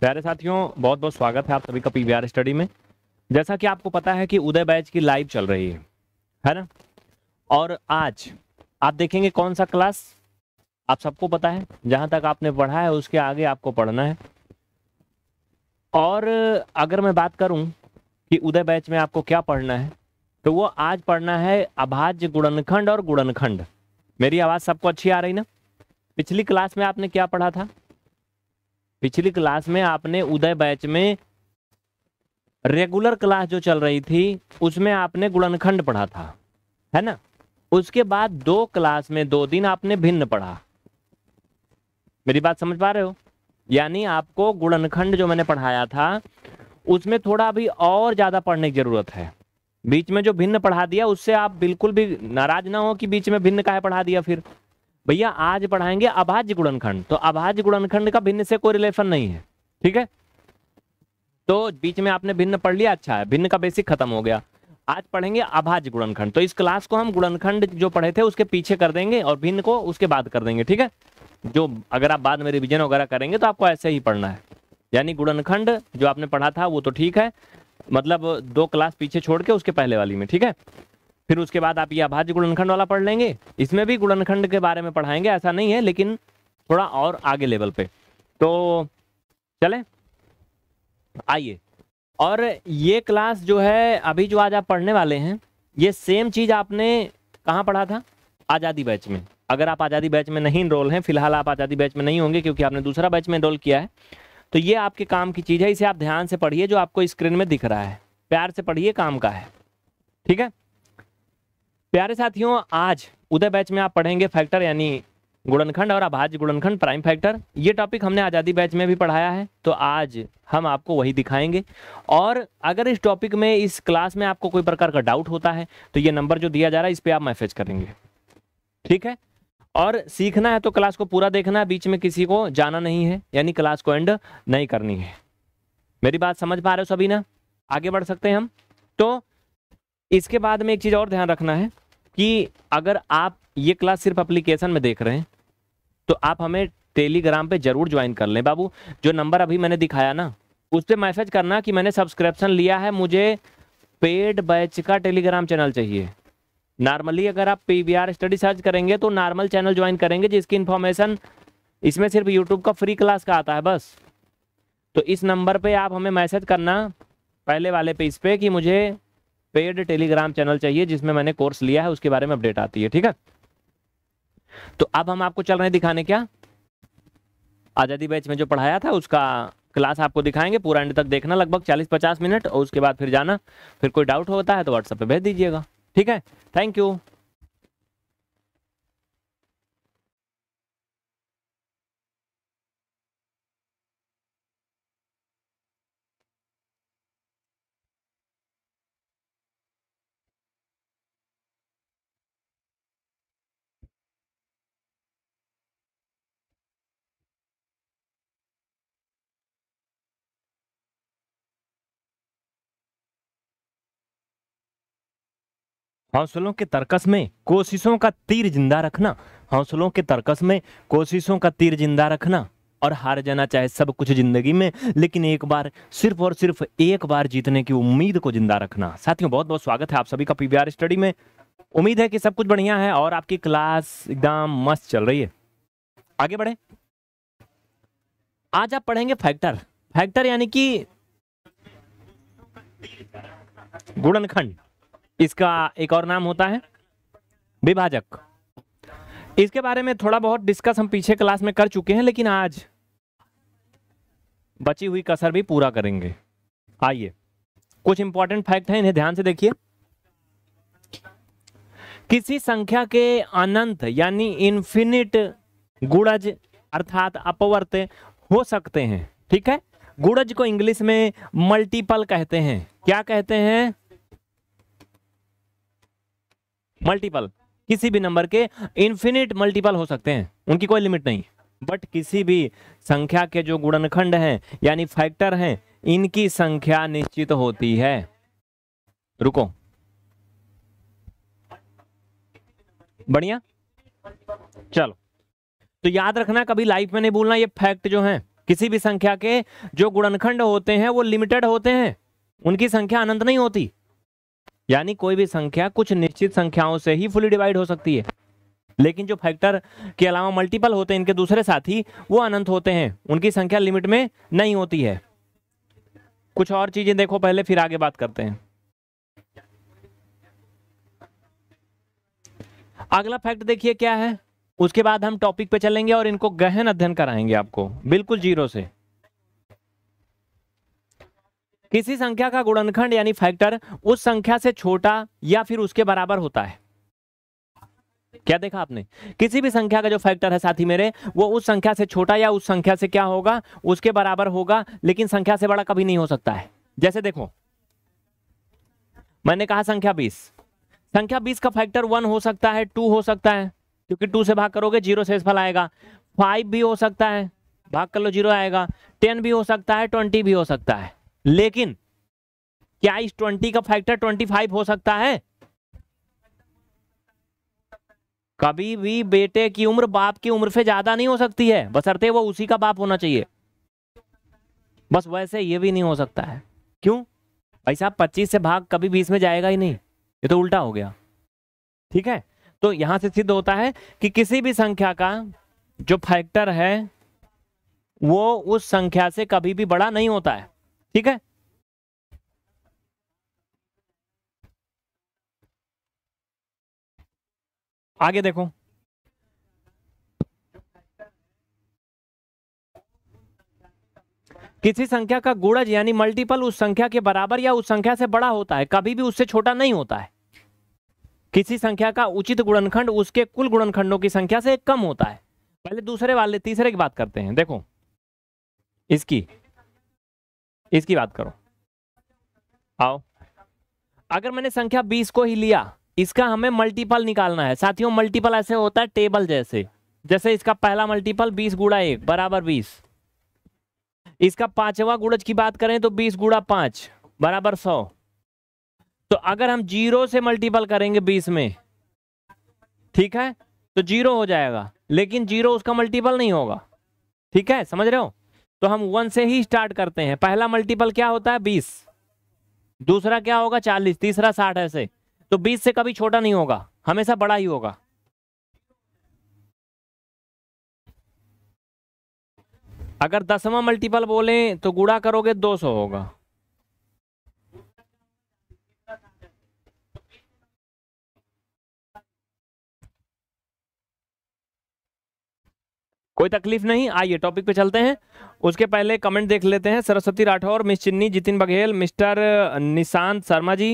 प्यारे साथियों बहुत बहुत स्वागत है आप सभी का पी स्टडी में जैसा कि आपको पता है कि उदय बैच की लाइव चल रही है है ना और आज आप देखेंगे कौन सा क्लास आप सबको पता है जहां तक आपने पढ़ा है उसके आगे आपको पढ़ना है और अगर मैं बात करूं कि उदय बैच में आपको क्या पढ़ना है तो वो आज पढ़ना है अभाज्य गुणनखंड और गुणनखंड मेरी आवाज़ सबको अच्छी आ रही ना पिछली क्लास में आपने क्या पढ़ा था पिछली क्लास में आपने उदय बैच में रेगुलर क्लास जो चल रही थी उसमें आपने गुणनखंड पढ़ा था है ना उसके बाद दो क्लास में दो दिन आपने भिन्न पढ़ा मेरी बात समझ पा रहे हो यानी आपको गुणनखंड जो मैंने पढ़ाया था उसमें थोड़ा अभी और ज़्यादा पढ़ने की ज़रूरत है बीच में जो भिन्न पढ़ा दिया उससे आप बिल्कुल भी नाराज ना हो कि बीच में भिन्न काहे पढ़ा दिया फिर भैया आज पढ़ाएंगे अभाज्य गुणनखंड तो अभाज्य गुणनखंड का भिन्न से कोई रिलेशन नहीं है ठीक है तो बीच में आपने भिन्न पढ़ लिया अच्छा है भिन्न का बेसिक खत्म हो गया आज पढ़ेंगे अभाज्य गुणनखंड तो इस क्लास को हम गुणनखंड जो पढ़े थे उसके पीछे कर देंगे और भिन्न को उसके बाद कर देंगे ठीक है जो अगर आप बाद में रिविजन वगैरह करेंगे तो आपको ऐसे ही पढ़ना है यानी गुणनखंड जो आपने पढ़ा था वो तो ठीक है मतलब दो क्लास पीछे छोड़ के उसके पहले वाली में ठीक है फिर उसके बाद आप ये अभाज्य गुणनखंड वाला पढ़ लेंगे इसमें भी गुणनखंड के बारे में पढ़ाएंगे ऐसा नहीं है लेकिन थोड़ा और आगे लेवल पे तो चले आइए और ये क्लास जो है अभी जो आज आप पढ़ने वाले हैं ये सेम चीज़ आपने कहाँ पढ़ा था आज़ादी बैच में अगर आप आज़ादी बैच में नहीं इनरोल हैं फिलहाल आप आज़ादी बैच में नहीं होंगे क्योंकि आपने दूसरा बैच में इनरोल किया है तो ये आपके काम की चीज़ है इसे आप ध्यान से पढ़िए जो आपको स्क्रीन में दिख रहा है प्यार से पढ़िए काम का है ठीक है प्यारे साथियों आज उदय बैच में आप पढ़ेंगे फैक्टर यानी गुणनखंड और अभाज्य गुणनखंड प्राइम फैक्टर ये टॉपिक हमने आज़ादी बैच में भी पढ़ाया है तो आज हम आपको वही दिखाएंगे और अगर इस टॉपिक में इस क्लास में आपको कोई प्रकार का डाउट होता है तो ये नंबर जो दिया जा रहा है इस पर आप मैसेज करेंगे ठीक है और सीखना है तो क्लास को पूरा देखना है बीच में किसी को जाना नहीं है यानी क्लास को एंड नहीं करनी है मेरी बात समझ पा रहे हो सभी ना आगे बढ़ सकते हैं हम तो इसके बाद में एक चीज़ और ध्यान रखना है कि अगर आप ये क्लास सिर्फ अप्लीकेशन में देख रहे हैं तो आप हमें टेलीग्राम पे जरूर ज्वाइन कर लें बाबू जो नंबर अभी मैंने दिखाया ना उस पर मैसेज करना कि मैंने सब्सक्रिप्शन लिया है मुझे पेड बैच का टेलीग्राम चैनल चाहिए नॉर्मली अगर आप पी स्टडी सर्च करेंगे तो नॉर्मल चैनल ज्वाइन करेंगे जिसकी इन्फॉर्मेशन इसमें सिर्फ यूट्यूब का फ्री क्लास का आता है बस तो इस नंबर पर आप हमें मैसेज करना पहले वाले पे इस पर कि मुझे पेड टेलीग्राम चैनल चाहिए जिसमें मैंने कोर्स लिया है उसके बारे में अपडेट आती है ठीक है तो अब हम आपको चल रहे दिखाने क्या आज़ादी बैच में जो पढ़ाया था उसका क्लास आपको दिखाएंगे पूरा एंड तक देखना लगभग 40-50 मिनट और उसके बाद फिर जाना फिर कोई डाउट होता है तो व्हाट्सएप पे भेज दीजिएगा ठीक है थैंक यू हौसलों के तरकस में कोशिशों का तीर जिंदा रखना हौसलों के तरकस में कोशिशों का तीर जिंदा रखना और हार जाना चाहे सब कुछ ज़िंदगी में लेकिन एक बार सिर्फ और सिर्फ एक बार जीतने की उम्मीद को जिंदा रखना साथियों बहुत बहुत स्वागत है आप सभी का पीवीआर स्टडी में उम्मीद है कि सब कुछ बढ़िया है और आपकी क्लास एकदम मस्त चल रही है आगे बढ़े आज आप पढ़ेंगे फैक्टर फैक्टर यानी कि गुड़नखंड इसका एक और नाम होता है विभाजक इसके बारे में थोड़ा बहुत डिस्कस हम पीछे क्लास में कर चुके हैं लेकिन आज बची हुई कसर भी पूरा करेंगे आइए कुछ इंपॉर्टेंट फैक्ट है इन्हें ध्यान से देखिए किसी संख्या के अनंत यानी इन्फिनिट गुड़ज अर्थात अपवर्त हो सकते हैं ठीक है गुड़ज को इंग्लिश में मल्टीपल कहते हैं क्या कहते हैं मल्टीपल किसी भी नंबर के इन्फिनिट मल्टीपल हो सकते हैं उनकी कोई लिमिट नहीं बट किसी भी संख्या के जो गुणनखंड हैं यानी फैक्टर हैं इनकी संख्या निश्चित होती है रुको बढ़िया चलो तो याद रखना कभी लाइफ में नहीं भूलना ये फैक्ट जो है किसी भी संख्या के जो गुणनखंड होते हैं वो लिमिटेड होते हैं उनकी संख्या अनंत नहीं होती यानी कोई भी संख्या कुछ निश्चित संख्याओं से ही फुली डिवाइड हो सकती है लेकिन जो फैक्टर के अलावा मल्टीपल होते हैं इनके दूसरे साथी वो अनंत होते हैं उनकी संख्या लिमिट में नहीं होती है कुछ और चीजें देखो पहले फिर आगे बात करते हैं अगला फैक्ट देखिए क्या है उसके बाद हम टॉपिक पे चलेंगे और इनको गहन अध्ययन कराएंगे आपको बिल्कुल जीरो से किसी संख्या का गुणनखंड यानी फैक्टर उस संख्या से छोटा या फिर उसके बराबर होता है क्या देखा आपने किसी भी संख्या का जो फैक्टर है साथी मेरे वो उस संख्या से छोटा या उस संख्या से क्या होगा उसके बराबर होगा लेकिन संख्या से बड़ा कभी नहीं हो सकता है जैसे देखो मैंने कहा संख्या बीस संख्या बीस का फैक्टर वन हो सकता है टू हो सकता है क्योंकि टू से भाग करोगे जीरो से फल आएगा फाइव भी हो सकता है भाग कर लो जीरो आएगा टेन भी हो सकता है ट्वेंटी भी हो सकता है लेकिन क्या इस ट्वेंटी का फैक्टर ट्वेंटी फाइव हो सकता है कभी भी बेटे की उम्र बाप की उम्र से ज्यादा नहीं हो सकती है बसरते वो उसी का बाप होना चाहिए बस वैसे ये भी नहीं हो सकता है क्यों भाई साहब पच्चीस से भाग कभी बीस में जाएगा ही नहीं ये तो उल्टा हो गया ठीक है तो यहां से सिद्ध होता है कि किसी भी संख्या का जो फैक्टर है वो उस संख्या से कभी भी बड़ा नहीं होता है ठीक है आगे देखो किसी संख्या का गुणज यानी मल्टीपल उस संख्या के बराबर या उस संख्या से बड़ा होता है कभी भी उससे छोटा नहीं होता है किसी संख्या का उचित गुणनखंड उसके कुल गुणनखंडों की संख्या से कम होता है पहले दूसरे वाले तीसरे की बात करते हैं देखो इसकी इसकी बात करो आओ अगर मैंने संख्या बीस को ही लिया इसका हमें मल्टीपल निकालना है साथियों मल्टीपल ऐसे होता है टेबल जैसे जैसे इसका पहला मल्टीपल बीस गुड़ा एक बराबर बीस इसका पांचवा गुड़ज की बात करें तो बीस गुड़ा पांच बराबर सौ तो अगर हम जीरो से मल्टीपल करेंगे बीस में ठीक है तो जीरो हो जाएगा लेकिन जीरो उसका मल्टीपल नहीं होगा ठीक है समझ रहे हो तो हम वन से ही स्टार्ट करते हैं पहला मल्टीपल क्या होता है बीस दूसरा क्या होगा चालीस तीसरा साठ ऐसे तो बीस से कभी छोटा नहीं होगा हमेशा बड़ा ही होगा अगर दसवां मल्टीपल बोलें तो गुड़ा करोगे दो सौ होगा कोई तकलीफ नहीं आइए टॉपिक पे चलते हैं उसके पहले कमेंट देख लेते हैं सरस्वती राठौर मिस चिन्नी जितिन बघेल मिस्टर निशांत शर्मा जी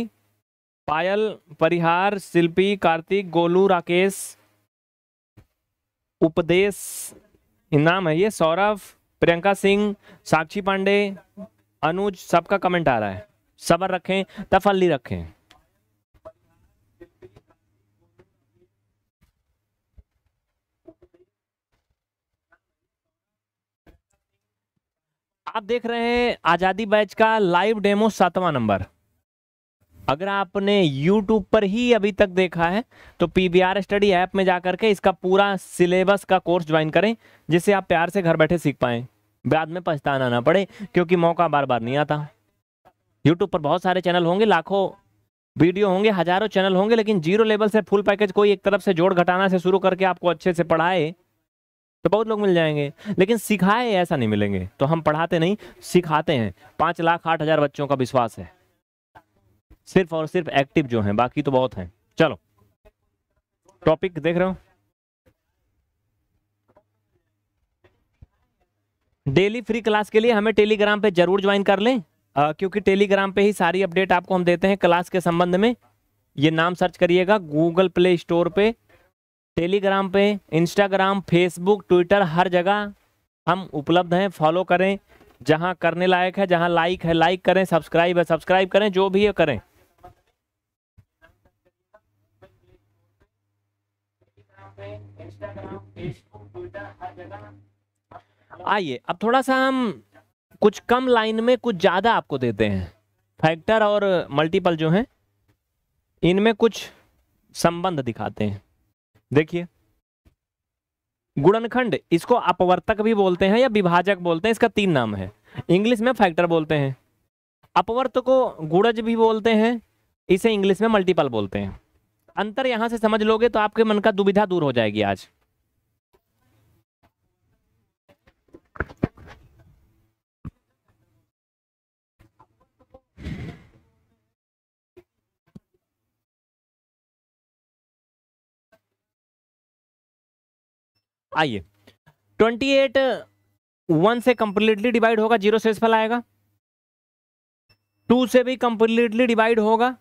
पायल परिहार शिल्पी कार्तिक गोलू राकेश उपदेश नाम है ये सौरभ प्रियंका सिंह साक्षी पांडे अनुज सबका कमेंट आ रहा है सबर रखें तफली रखें आप देख रहे हैं आज़ादी बैच का लाइव डेमो सातवां नंबर अगर आपने YouTube पर ही अभी तक देखा है तो P B R study app में जाकर के इसका पूरा सिलेबस का कोर्स ज्वाइन करें जिससे आप प्यार से घर बैठे सीख पाएं बाद में पछताना ना पड़े क्योंकि मौका बार बार नहीं आता यूट्यूब पर बहुत सारे चैनल होंगे लाखों वीडियो होंगे हजारों चैनल होंगे लेकिन जीरो लेवल से फुल पैकेज कोई एक तरफ से जोड़ घटाना से शुरू करके आपको अच्छे से पढ़ाए तो बहुत लोग मिल जाएंगे लेकिन सिखाए ऐसा नहीं मिलेंगे तो हम पढ़ाते नहीं सिखाते हैं पाँच लाख आठ हज़ार बच्चों का विश्वास है सिर्फ और सिर्फ एक्टिव जो हैं बाकी तो बहुत हैं चलो टॉपिक देख रहे हो डेली फ्री क्लास के लिए हमें टेलीग्राम पे जरूर ज्वाइन कर लें आ, क्योंकि टेलीग्राम पे ही सारी अपडेट आपको हम देते हैं क्लास के संबंध में ये नाम सर्च करिएगा गूगल प्ले स्टोर पे टेलीग्राम पे इंस्टाग्राम फेसबुक ट्विटर हर जगह हम उपलब्ध हैं फॉलो करें जहां करने लायक है जहां लाइक है लाइक करें सब्सक्राइब है सब्सक्राइब करें जो भी है करें आइए अब थोड़ा सा हम कुछ कम लाइन में कुछ ज़्यादा आपको देते हैं फैक्टर और मल्टीपल जो हैं इनमें कुछ संबंध दिखाते हैं देखिए गुणनखंड इसको अपवर्तक भी बोलते हैं या विभाजक बोलते हैं इसका तीन नाम है इंग्लिश में फैक्टर बोलते हैं अपवर्त को गुड़ज भी बोलते हैं इसे इंग्लिश में मल्टीपल बोलते हैं अंतर यहां से समझ लोगे तो आपके मन का दुविधा दूर हो जाएगी आज आइए 28 वन से कंप्लीटली डिवाइड होगा जीरो शेषफल आएगा टू से भी कंप्लीटली डिवाइड होगा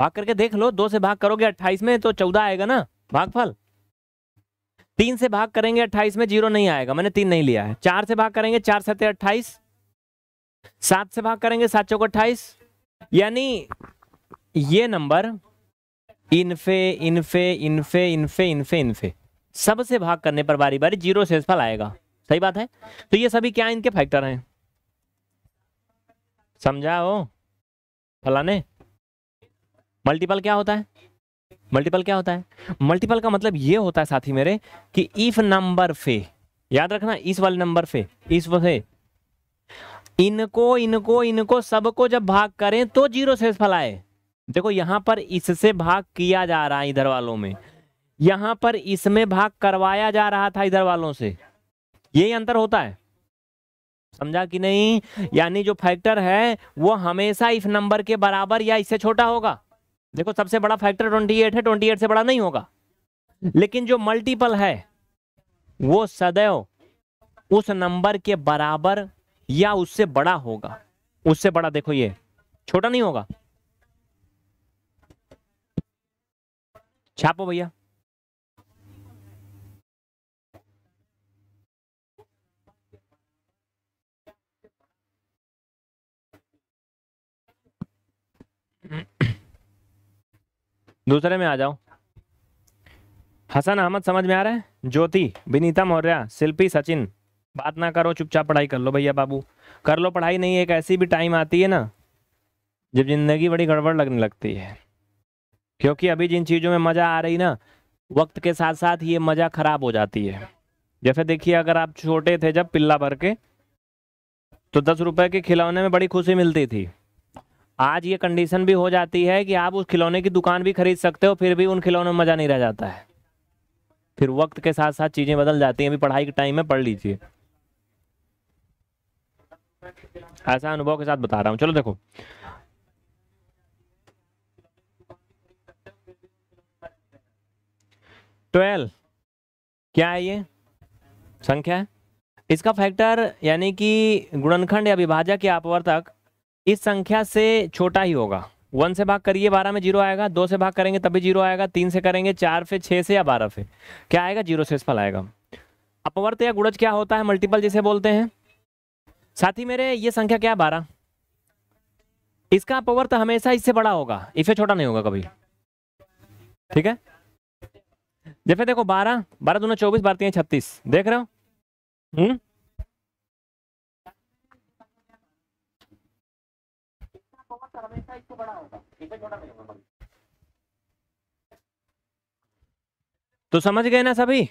भाग करके देख लो दो से भाग करोगे अट्ठाईस में तो चौदह आएगा ना भागफल तीन से भाग करेंगे अट्ठाईस में जीरो नहीं आएगा मैंने तीन नहीं लिया है चार से भाग करेंगे चार सत्य अट्ठाईस सात से भाग करेंगे सात चौक अट्ठाईस यानी ये नंबर इनफे इनफे इनफे इनफे इनफे इनफे सबसे भाग करने पर बारी बारी जीरो शेषफल आएगा सही बात है तो ये सभी क्या इनके फैक्टर हैं समझाओ फलाने मल्टीपल क्या होता है मल्टीपल क्या होता है मल्टीपल का मतलब ये होता है साथी मेरे कि इफ नंबर फे याद रखना इस वाले नंबर फे इस वे इनको इनको इनको सबको जब भाग करें तो जीरो से आए देखो यहां पर इससे भाग किया जा रहा है इधर वालों में यहां पर इसमें भाग करवाया जा रहा था इधर वालों से यही अंतर होता है समझा कि नहीं यानी जो फैक्टर है वो हमेशा इस नंबर के बराबर या इससे छोटा होगा देखो सबसे बड़ा फैक्टर 28 है 28 से बड़ा नहीं होगा लेकिन जो मल्टीपल है वो सदैव उस नंबर के बराबर या उससे बड़ा होगा उससे बड़ा देखो ये छोटा नहीं होगा छापो भैया दूसरे में आ जाओ हसन अहमद समझ में आ रहा है ज्योति विनीता मौर्य शिल्पी सचिन बात ना करो चुपचाप पढ़ाई कर लो भैया बाबू कर लो पढ़ाई नहीं एक ऐसी भी टाइम आती है ना जब जिंदगी बड़ी गड़बड़ लगने लगती है क्योंकि अभी जिन चीज़ों में मज़ा आ रही ना वक्त के साथ साथ ये मज़ा ख़राब हो जाती है जैसे देखिए अगर आप छोटे थे जब पिल्ला भर के तो दस रुपए के खिलौने में बड़ी खुशी मिलती थी आज ये कंडीशन भी हो जाती है कि आप उस खिलौने की दुकान भी खरीद सकते हो फिर भी उन खिलौनों में मज़ा नहीं रह जाता है फिर वक्त के साथ साथ चीज़ें बदल जाती हैं अभी पढ़ाई के टाइम में पढ़ लीजिए ऐसा अनुभव के साथ बता रहा हूं चलो देखो ट्वेल्व क्या है ये संख्या इसका फैक्टर यानी कि गुणनखंड या विभाजक या अपवर्तक इस संख्या से छोटा ही होगा वन से भाग करिए बारह में जीरो आएगा दो से भाग करेंगे तभी जीरो आएगा तीन से करेंगे चार से छः से या बारह से क्या आएगा जीरो से फल आएगा अपवर्त या गुड़ज क्या होता है मल्टीपल जिसे बोलते हैं साथ ही मेरे ये संख्या क्या है बारह इसका अपवर्त हमेशा इससे बड़ा होगा इसे छोटा नहीं होगा कभी ठीक है जैसे देखो बारह बारह दोनों चौबीस बारती है छत्तीस देख रहे हो हम्म तो समझ गए ना सभी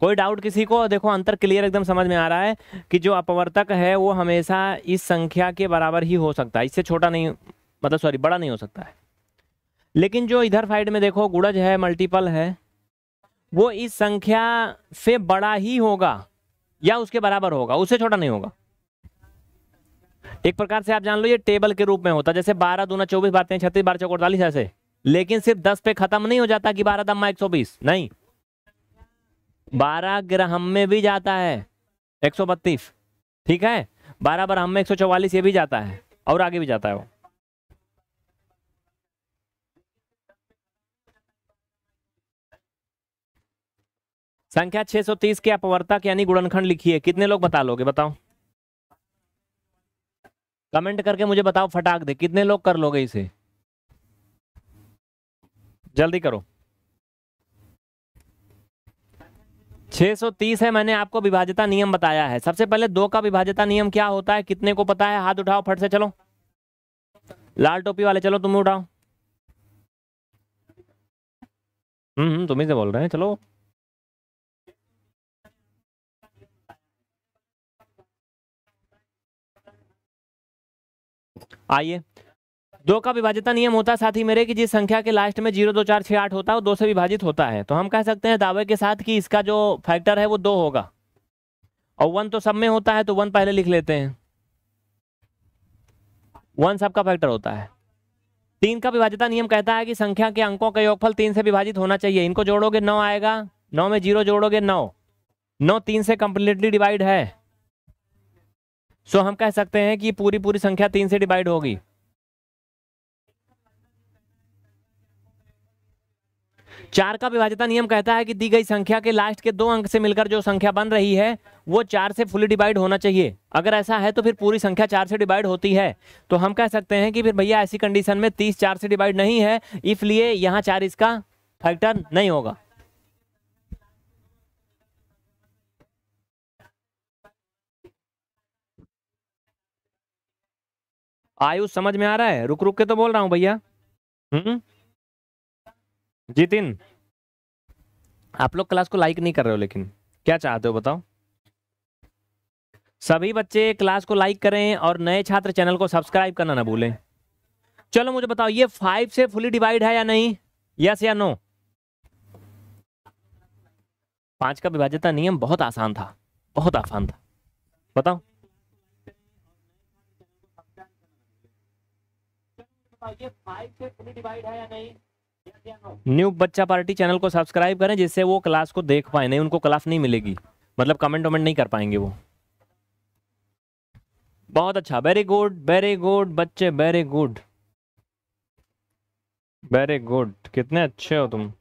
कोई डाउट किसी को देखो अंतर क्लियर एकदम समझ में आ रहा है कि जो अपवर्तक है वो हमेशा इस संख्या के बराबर ही हो सकता है इससे छोटा नहीं मतलब सॉरी बड़ा नहीं हो सकता है लेकिन जो इधर साइड में देखो गुड़ज है मल्टीपल है वो इस संख्या से बड़ा ही होगा या उसके बराबर होगा उससे छोटा नहीं होगा एक प्रकार से आप जान लो ये टेबल के रूप में होता जैसे बारह दूना चौबीस बारह छत्तीस बारह चौक अड़तालीस ऐसे लेकिन सिर्फ दस पे खत्म नहीं हो जाता कि बारह दम्मा एक सौ बीस नहीं बारह ग्रहम में भी जाता है एक सौ बत्तीस ठीक है बारह बारह में एक सौ चौवालीस ये भी जाता है और आगे भी जाता है वो संख्या 630 के अपवर्तक यानी गुणनखंड लिखिए कितने लोग बता लोगे बताओ कमेंट करके मुझे बताओ फटाक दे कितने लोग कर लोगे इसे जल्दी करो 630 है मैंने आपको विभाजता नियम बताया है सबसे पहले दो का विभाजता नियम क्या होता है कितने को पता है हाथ उठाओ फट से चलो लाल टोपी वाले चलो तुम उठाओ हम्म, हम्म तुम्हें से बोल रहे हैं चलो आइए दो का विभाजिता नियम होता है साथ ही मेरे कि जिस संख्या के लास्ट में जीरो दो चार छः आठ होता है वो दो से विभाजित होता है तो हम कह सकते हैं दावे के साथ कि इसका जो फैक्टर है वो दो होगा और वन तो सब में होता है तो वन पहले लिख लेते हैं वन सबका फैक्टर होता है तीन का विभाजिता नियम कहता है कि संख्या के अंकों का योगफल तीन से विभाजित होना चाहिए इनको जोड़ोगे नौ आएगा नौ में जीरो जोड़ोगे नौ नौ तीन से कंप्लीटली डिवाइड है सो हम कह सकते हैं कि पूरी पूरी संख्या तीन से डिवाइड होगी चार का विभाजता नियम कहता है कि दी गई संख्या के लास्ट के दो अंक से मिलकर जो संख्या बन रही है वो चार से फुली डिवाइड होना चाहिए अगर ऐसा है तो फिर पूरी संख्या चार से डिवाइड होती है तो हम कह सकते हैं कि फिर भैया ऐसी कंडीशन में तीस चार से डिवाइड नहीं है इसलिए यहाँ चार इसका फैक्टर नहीं होगा आयुष समझ में आ रहा है रुक रुक के तो बोल रहा हूं भैया हम्म? जितिन आप लोग क्लास को लाइक नहीं कर रहे हो लेकिन क्या चाहते हो बताओ सभी बच्चे क्लास को लाइक करें और नए छात्र चैनल को सब्सक्राइब करना ना भूलें चलो मुझे बताओ ये फाइव से फुली डिवाइड है या नहीं यस या नो पांच का विभाजता नियम बहुत आसान था बहुत आसान था बताओ न्यू बच्चा पार्टी चैनल को सब्सक्राइब करें जिससे वो क्लास को देख पाए नहीं उनको क्लास नहीं मिलेगी मतलब कमेंट वमेंट नहीं कर पाएंगे वो बहुत अच्छा वेरी गुड वेरी गुड बच्चे वेरी गुड वेरी गुड कितने अच्छे हो तुम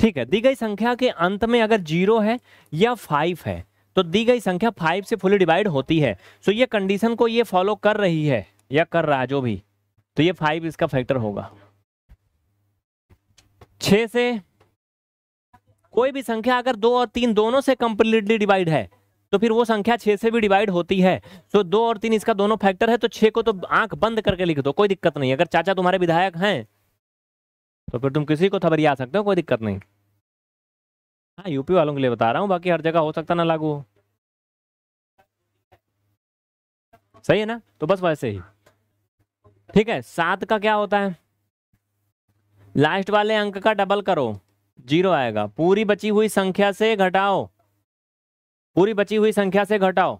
ठीक है दी गई संख्या के अंत में अगर जीरो है या फाइव है तो दी गई संख्या फाइव से फुली डिवाइड होती है सो ये कंडीशन को ये फॉलो कर रही है या कर रहा है जो भी तो ये फाइव इसका फैक्टर होगा छ से कोई भी संख्या अगर दो और तीन दोनों से कंप्लीटली डिवाइड है तो फिर वो संख्या छह से भी डिवाइड होती है तो दो और तीन इसका दोनों फैक्टर है तो छे को तो आंख बंद करके लिख दो कोई दिक्कत नहीं अगर चाचा तुम्हारे विधायक हैं तो फिर तुम किसी को खबरी आ सकते हो कोई दिक्कत नहीं हाँ यूपी वालों के लिए बता रहा हूँ बाकी हर जगह हो सकता ना लागू हो सही है ना तो बस वैसे ही ठीक है सात का क्या होता है लास्ट वाले अंक का डबल करो जीरो आएगा पूरी बची हुई संख्या से घटाओ पूरी बची हुई संख्या से घटाओ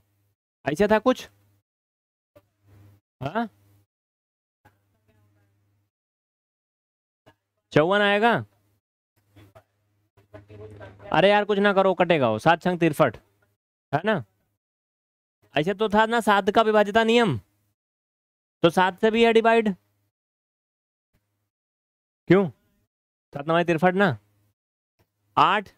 ऐसा था कुछ हा चौवन आएगा अरे यार कुछ ना करो कटेगा वो सात छंग तिरफट है ना ऐसे तो था ना सात का विभाजिता नियम तो सात से भी है डिवाइड क्यों सात नवाई तिरफट ना आठ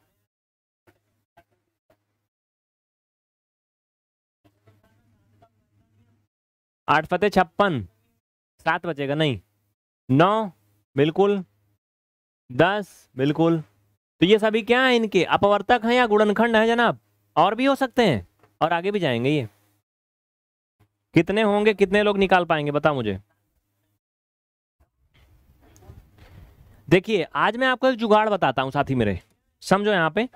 आठ फतेह छप्पन सात बचेगा नहीं नौ बिल्कुल दस बिल्कुल तो ये सभी क्या है इनके अपवर्तक हैं या गुणनखंड है जनाब और भी हो सकते हैं और आगे भी जाएंगे ये कितने होंगे कितने लोग निकाल पाएंगे बताओ मुझे देखिए आज मैं आपको एक जुगाड़ बताता हूं साथी मेरे समझो यहां पे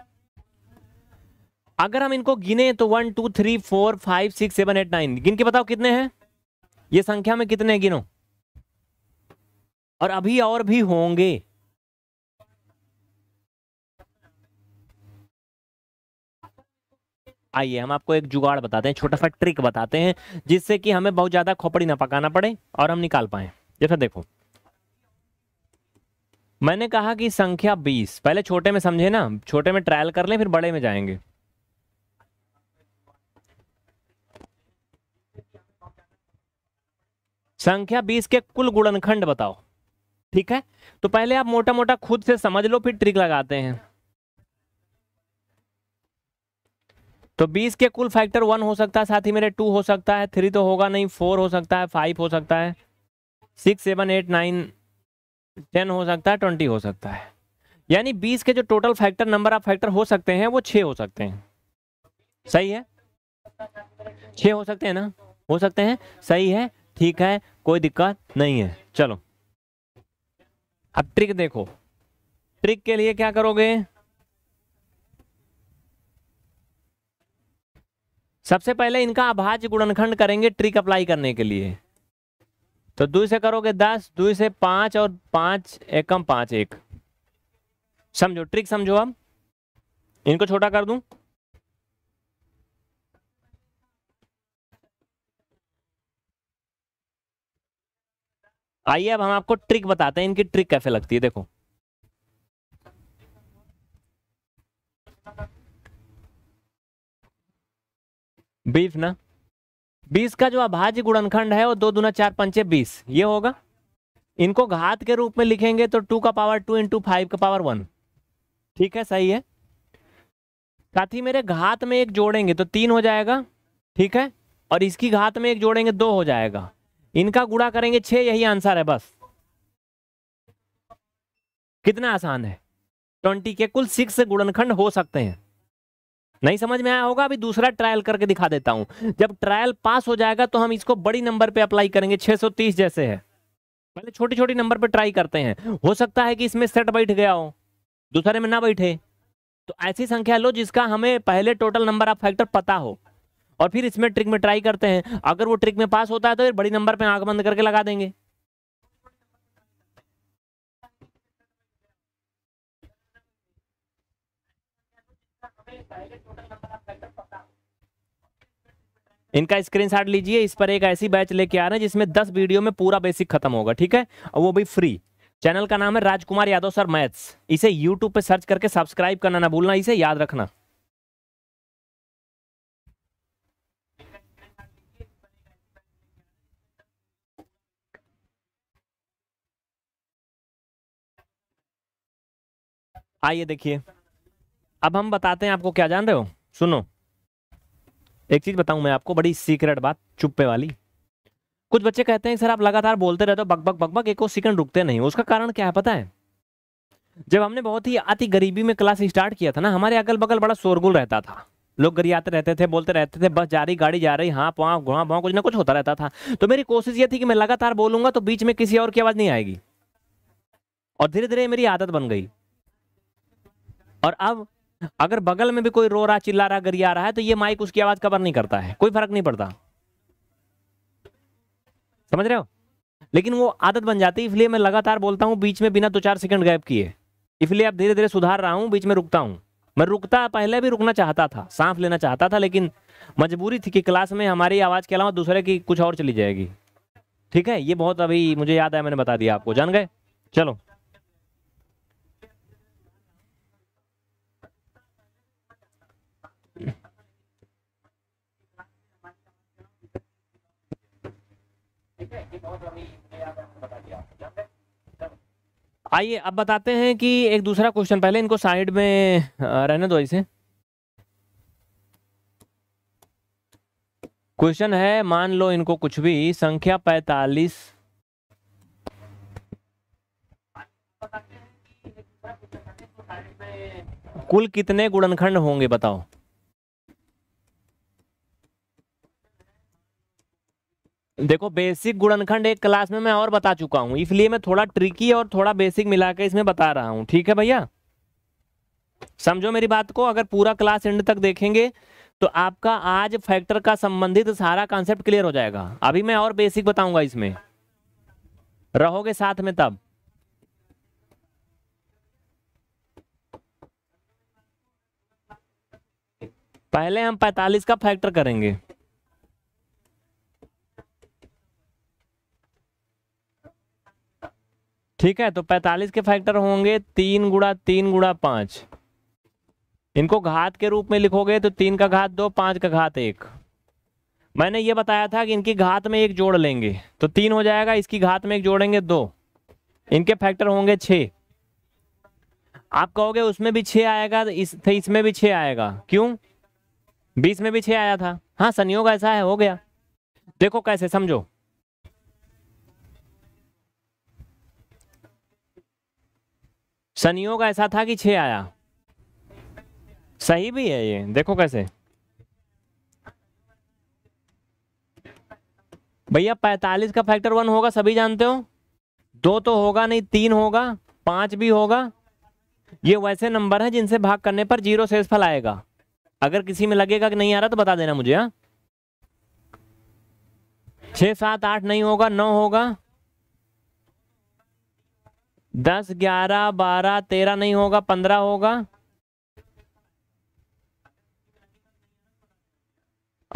अगर हम इनको गिने तो one two three four five six seven eight nine गिन के बताओ कितने हैं ये संख्या में कितने गिनो और अभी और भी होंगे आइए हम आपको एक जुगाड़ बताते हैं छोटा सा ट्रिक बताते हैं जिससे कि हमें बहुत ज़्यादा खोपड़ी ना पकाना पड़े और हम निकाल पाए जैसा देखो मैंने कहा कि संख्या बीस पहले छोटे में समझे ना छोटे में ट्रायल कर लें फिर बड़े में जाएंगे संख्या बीस के कुल गुणनखंड बताओ ठीक है तो पहले आप मोटा मोटा खुद से समझ लो फिर ट्रिक लगाते हैं तो 20 के कुल फैक्टर वन हो सकता है साथ ही मेरे टू हो सकता है थ्री तो होगा नहीं फोर हो सकता है फाइव हो सकता है six seven eight nine ten हो सकता है ट्वेंटी हो सकता है यानी बीस के जो total factor number of factor हो सकते हैं वो छः हो सकते हैं सही है छ हो सकते हैं ना हो सकते हैं सही है ठीक है कोई दिक्कत नहीं है चलो अब ट्रिक देखो ट्रिक के लिए क्या करोगे सबसे पहले इनका अभाज्य गुणनखंड करेंगे ट्रिक अप्लाई करने के लिए तो दू से करोगे दस दो से पांच और पांच एकम पांच एक समझो ट्रिक समझो अब इनको छोटा कर दू आइए अब हम आपको ट्रिक बताते हैं इनकी ट्रिक कैसे लगती है देखो बीफ ना बीस का जो अभाज्य गुणनखंड है वो दो दुना चार पंचे बीस ये होगा इनको घात के रूप में लिखेंगे तो टू का पावर टू इंटू फाइव का पावर वन ठीक है सही है साथ ही मेरे घात में एक जोड़ेंगे तो तीन हो जाएगा ठीक है और इसकी घात में एक जोड़ेंगे दो हो जाएगा इनका गुड़ा करेंगे छह यही आंसर है बस कितना आसान है ट्वेंटी के कुल सिक्स गुणनखंड हो सकते हैं नहीं समझ में आया होगा अभी दूसरा ट्रायल करके दिखा देता हूं जब ट्रायल पास हो जाएगा तो हम इसको बड़ी नंबर पे अप्लाई करेंगे 630 जैसे है पहले छोटी छोटी नंबर पे ट्राई करते हैं हो सकता है कि इसमें सेट बैठ गया हो दूसरे में ना बैठे तो ऐसी संख्या लो जिसका हमें पहले टोटल नंबर ऑफ फैक्टर पता हो और फिर इसमें ट्रिक में ट्राई करते हैं अगर वो ट्रिक में पास होता है तो फिर बड़ी नंबर पर आँख बंद करके लगा देंगे इनका स्क्रीनशॉट लीजिए इस पर एक ऐसी बैच लेके आ रहे हैं जिसमें दस वीडियो में पूरा बेसिक खत्म होगा ठीक है और वो भी फ्री चैनल का नाम है राजकुमार यादव सर मैथ्स इसे यूट्यूब पे सर्च करके सब्सक्राइब करना ना भूलना इसे याद रखना आइए देखिए अब हम बताते हैं आपको क्या जान रहे हो सुनो एक चीज़ बताऊं मैं आपको बड़ी सीक्रेट बात चुप्पे वाली कुछ बच्चे कहते हैं सर आप लगातार बोलते रहते हो बकबक बकबक एक सेकंड रुकते नहीं उसका कारण क्या है पता है जब हमने बहुत ही अति गरीबी में क्लास स्टार्ट किया था ना हमारे अगल बगल बड़ा शोरगुल रहता था लोग गरियाते रहते थे बोलते रहते थे बस जा रही गाड़ी जा रही हाँ पाँ घुआ भाँ कुछ ना कुछ होता रहता था तो मेरी कोशिश ये थी कि मैं लगातार बोलूंगा तो बीच में किसी और की आवाज़ नहीं आएगी और धीरे धीरे मेरी आदत बन गई और अब अगर बगल में भी कोई रो रहा चिल्ला रहा गरिया रहा है तो ये माइक उसकी आवाज कवर नहीं करता है कोई फर्क नहीं पड़ता समझ रहे हो लेकिन वो आदत बन जाती है इसलिए मैं लगातार बोलता हूँ बीच में बिना दो चार सेकंड गैप किए इसलिए अब धीरे धीरे सुधार रहा हूँ बीच में रुकता हूँ मैं रुकता पहले भी रुकना चाहता था सांस लेना चाहता था लेकिन मजबूरी थी कि क्लास में हमारी आवाज़ के अलावा दूसरे की कुछ और चली जाएगी ठीक है ये बहुत अभी मुझे याद है मैंने बता दिया आपको जान गए चलो आइए अब बताते हैं कि एक दूसरा क्वेश्चन पहले इनको साइड में रहने दो इसे क्वेश्चन है मान लो इनको कुछ भी संख्या पैतालीस कुल कितने गुणनखंड होंगे बताओ देखो बेसिक गुणनखंड एक क्लास में मैं और बता चुका हूं इसलिए मैं थोड़ा ट्रिकी और थोड़ा बेसिक मिला के इसमें बता रहा हूं ठीक है भैया समझो मेरी बात को अगर पूरा क्लास एंड तक देखेंगे तो आपका आज फैक्टर का संबंधित सारा कॉन्सेप्ट क्लियर हो जाएगा अभी मैं और बेसिक बताऊंगा इसमें रहोगे साथ में तब पहले हम 45 का फैक्टर करेंगे ठीक है तो 45 के फैक्टर होंगे तीन गुड़ा तीन गुड़ा पांच इनको घात के रूप में लिखोगे तो तीन का घात दो पांच का घात एक मैंने ये बताया था कि इनकी घात में एक जोड़ लेंगे तो तीन हो जाएगा इसकी घात में एक जोड़ेंगे दो इनके फैक्टर होंगे छ आप कहोगे उसमें भी छः आएगा तो इस तो इसमें भी छः आएगा क्यों बीस में भी छः आया था हाँ संयोग ऐसा है हो गया देखो कैसे समझो सनियों का ऐसा था कि छ आया सही भी है ये देखो कैसे भैया पैतालीस का फैक्टर वन होगा सभी जानते हो दो तो होगा नहीं तीन होगा पांच भी होगा ये वैसे नंबर है जिनसे भाग करने पर जीरो शेषफल आएगा अगर किसी में लगेगा कि नहीं आ रहा तो बता देना मुझे हाँ छः सात आठ नहीं होगा नौ होगा दस ग्यारह बारह तेरह नहीं होगा पंद्रह होगा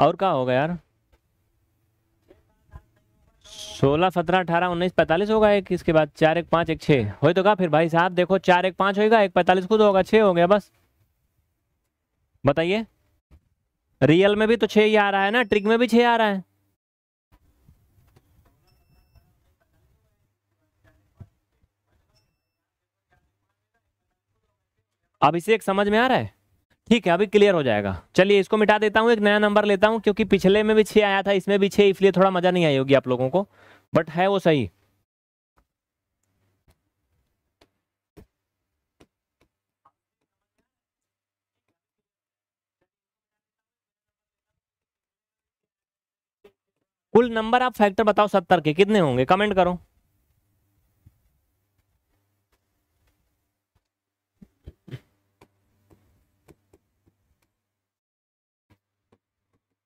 और क्या होगा यार सोलह सत्रह अठारह उन्नीस पैंतालीस होगा एक इसके बाद चार एक पाँच एक छः हो तो क्या फिर भाई साहब देखो चार एक पाँच होगा एक पैंतालीस खुद होगा छः हो गया बस बताइए रियल में भी तो छः ही आ रहा है ना ट्रिक में भी छः आ रहा है अभिषेक समझ में आ रहा है ठीक है अभी क्लियर हो जाएगा चलिए इसको मिटा देता हूँ एक नया नंबर लेता हूँ क्योंकि पिछले में भी छः आया था इसमें भी छः इसलिए थोड़ा मज़ा नहीं आई होगी आप लोगों को बट है वो सही कुल नंबर आप फैक्टर बताओ सत्तर के कितने होंगे कमेंट करो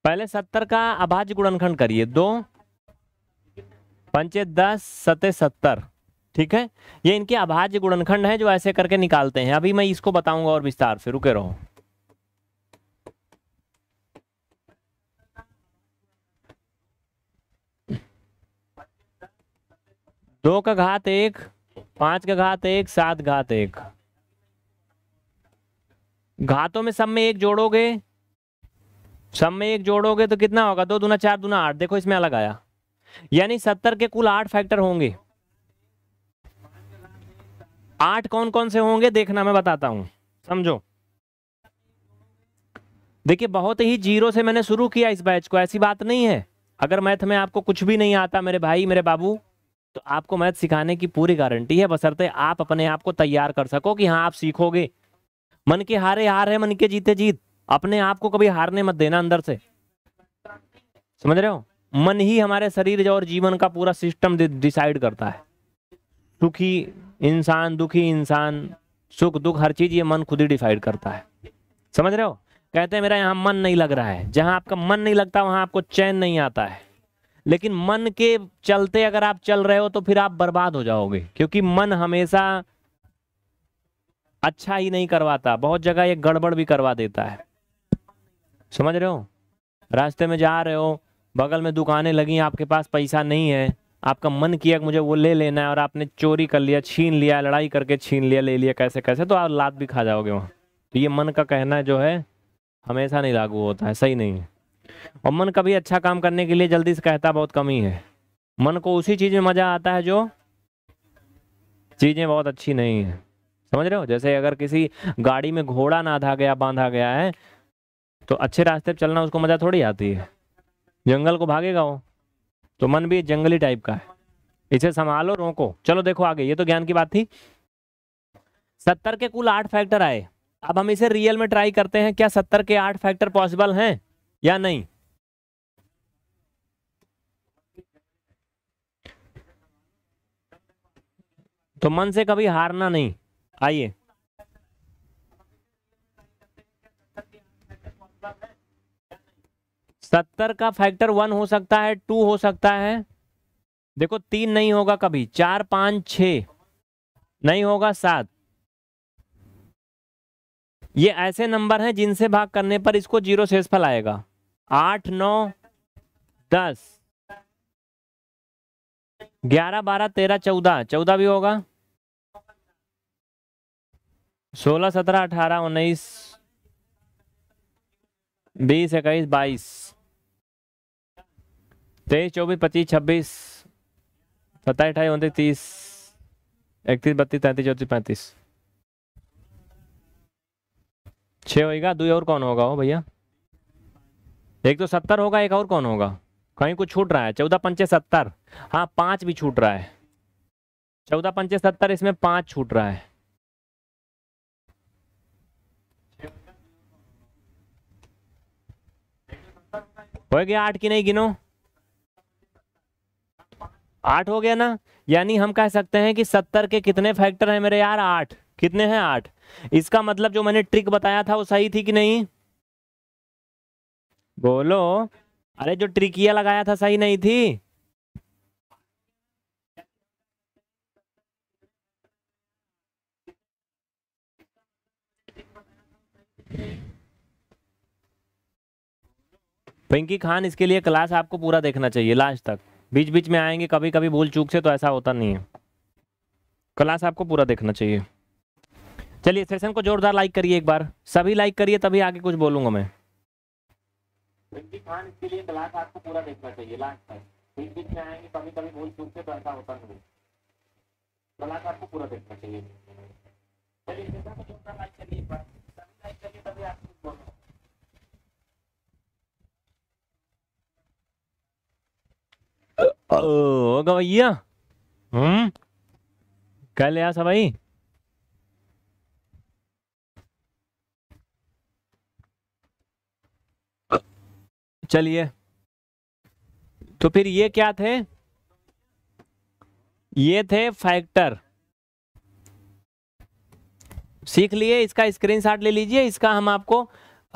पहले सत्तर का अभाज्य गुणनखंड करिए दो पंचे दस सते सत्तर ठीक है ये इनके अभाज्य गुणनखंड है जो ऐसे करके निकालते हैं अभी मैं इसको बताऊंगा और विस्तार से रुके रहो दो का घात एक पांच का घात एक सात घात एक घातों में सब में एक जोड़ोगे सब में एक जोड़ोगे तो कितना होगा दो दूना चार दूना आठ देखो इसमें अलग आया यानी सत्तर के कुल आठ फैक्टर होंगे आठ कौन कौन से होंगे देखना मैं बताता हूं समझो देखिए बहुत ही जीरो से मैंने शुरू किया इस बैच को ऐसी बात नहीं है अगर मैथ में आपको कुछ भी नहीं आता मेरे भाई मेरे बाबू तो आपको मैथ सिखाने की पूरी गारंटी है बसरते आप अपने आप को तैयार कर सको कि हाँ आप सीखोगे मन के हारे हार है मन के जीते जीत अपने आप को कभी हारने मत देना अंदर से समझ रहे हो मन ही हमारे शरीर और जीवन का पूरा सिस्टम डिसाइड करता है सुखी इंसान दुखी इंसान सुख दुख हर चीज ये मन खुद ही डिसाइड करता है समझ रहे हो कहते हैं मेरा यहाँ मन नहीं लग रहा है जहां आपका मन नहीं लगता वहां आपको चैन नहीं आता है लेकिन मन के चलते अगर आप चल रहे हो तो फिर आप बर्बाद हो जाओगे क्योंकि मन हमेशा अच्छा ही नहीं करवाता बहुत जगह ये गड़बड़ भी करवा देता है समझ रहे हो रास्ते में जा रहे हो बगल में दुकानें लगी आपके पास पैसा नहीं है आपका मन किया कि मुझे वो ले लेना है और आपने चोरी कर लिया छीन लिया लड़ाई करके छीन लिया ले लिया कैसे कैसे तो आप लात भी खा जाओगे वहाँ तो ये मन का कहना जो है हमेशा नहीं लागू होता है सही नहीं है और मन कभी अच्छा काम करने के लिए जल्दी से कहता बहुत कम है मन को उसी चीज़ में मज़ा आता है जो चीज़ें बहुत अच्छी नहीं है समझ रहे हो जैसे अगर किसी गाड़ी में घोड़ा ना आधा गया बांधा गया है तो अच्छे रास्ते पर चलना उसको मज़ा थोड़ी आती है जंगल को भागेगा वो तो मन भी जंगली टाइप का है इसे संभालो रोको चलो देखो आगे ये तो ज्ञान की बात थी सत्तर के कुल आठ फैक्टर आए अब हम इसे रियल में ट्राई करते हैं क्या सत्तर के आठ फैक्टर पॉसिबल हैं या नहीं तो मन से कभी हारना नहीं आइए सत्तर का फैक्टर वन हो सकता है टू हो सकता है देखो तीन नहीं होगा कभी चार पांच छ नहीं होगा सात ये ऐसे नंबर हैं जिनसे भाग करने पर इसको जीरो फल आएगा आठ नौ दस ग्यारह बारह तेरह चौदह चौदह भी होगा सोलह सत्रह अठारह उन्नीस बीस इक्कीस बाईस तेईस चौबीस पच्चीस छब्बीस सत्ताईस अठाई उनतीस तीस इकतीस बत्तीस तैंतीस चौंतीस पैंतीस छः होएगा दो और कौन होगा हो भैया एक तो सत्तर होगा एक और कौन होगा कहीं कुछ छूट रहा है चौदह पंचे सत्तर हाँ पाँच भी छूट रहा है चौदह पंचे सत्तर इसमें पाँच छूट रहा है हो गया आठ की नहीं गिनो आठ हो गया ना यानी हम कह सकते हैं कि सत्तर के कितने फैक्टर हैं मेरे यार आठ कितने हैं आठ इसका मतलब जो मैंने ट्रिक बताया था वो सही थी कि नहीं बोलो अरे जो ट्रिकिया लगाया था सही नहीं थी पिंकी खान इसके लिए क्लास आपको पूरा देखना चाहिए लास्ट तक बीच बीच में आएंगे कभी कभी भूल चूक से तो ऐसा होता नहीं है क्लास आपको पूरा देखना चाहिए चलिए सेशन को जोरदार लाइक करिए एक बार सभी लाइक करिए तभी आगे कुछ बोलूंगा मैं तो चलिए सेशन को जोरदार लाइक करिए एक बार सभी लाइक करिए तभी कुछ बोलूंगा ओ गवैया हम्म कर आसा भाई चलिए तो फिर ये क्या थे ये थे फैक्टर सीख लिए इसका स्क्रीनशॉट ले लीजिए इसका हम आपको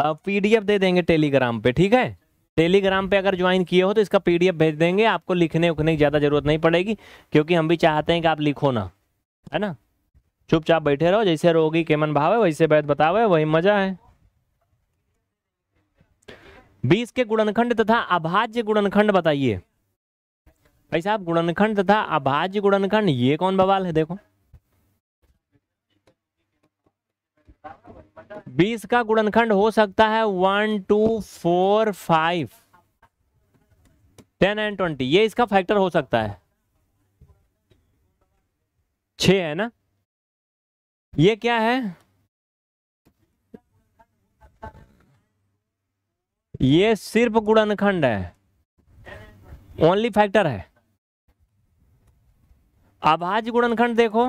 पीडीएफ दे देंगे टेलीग्राम पे ठीक है टेलीग्राम पे अगर ज्वाइन किए हो तो इसका पीडीएफ भेज देंगे आपको लिखने उखने की ज़्यादा ज़रूरत नहीं पड़ेगी क्योंकि हम भी चाहते हैं कि आप लिखो ना है ना चुपचाप बैठे रहो जैसे रोगी केमन भाव है वैसे वैद बतावे वही मजा है बीस के गुणनखंड तथा अभाज्य गुणनखंड बताइए भाई साहब गुणनखंड तथा अभाज्य गुणनखंड ये कौन बवाल है देखो बीस का गुणनखंड हो सकता है one two four five ten and twenty ये इसका फैक्टर हो सकता है छ है ना ये क्या है ये सिर्फ गुणनखंड है ओनली फैक्टर है अभाज गुणनखंड देखो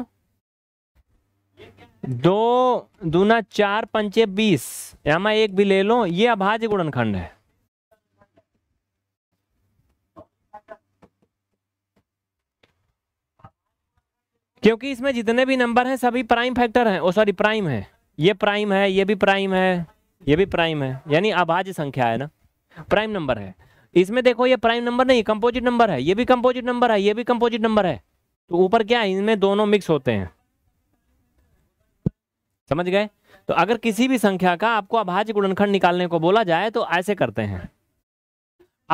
दो दूना चार पंचे बीस मैं एक भी ले लो ये अभाज्य गुणनखंड है क्योंकि इसमें जितने भी नंबर हैं सभी प्राइम फैक्टर हैं ओ सॉरी प्राइम है ये प्राइम है ये भी प्राइम है ये भी प्राइम है यानी अभाज्य संख्या है ना प्राइम नंबर है इसमें देखो ये प्राइम नंबर नहीं कंपोजिट नंबर है ये भी कंपोजिट नंबर है ये भी कंपोजिट नंबर है तो ऊपर क्या है इनमें दोनों मिक्स होते हैं समझ गए तो अगर किसी भी संख्या का आपको अभाज्य गुणनखंड निकालने को बोला जाए तो ऐसे करते हैं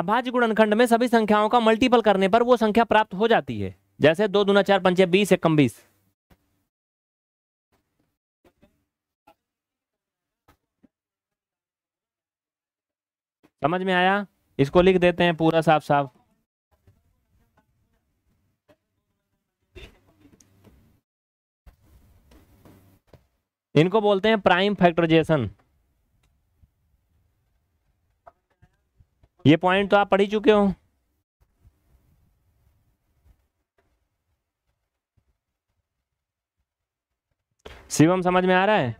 अभाज्य गुणनखंड में सभी संख्याओं का मल्टीपल करने पर वो संख्या प्राप्त हो जाती है जैसे दो दूना चार पंचे बीस कम बीस समझ में आया इसको लिख देते हैं पूरा साफ साफ इनको बोलते हैं प्राइम फैक्टराइजेशन ये पॉइंट तो आप पढ़ ही चुके हो शिवम समझ में आ रहा है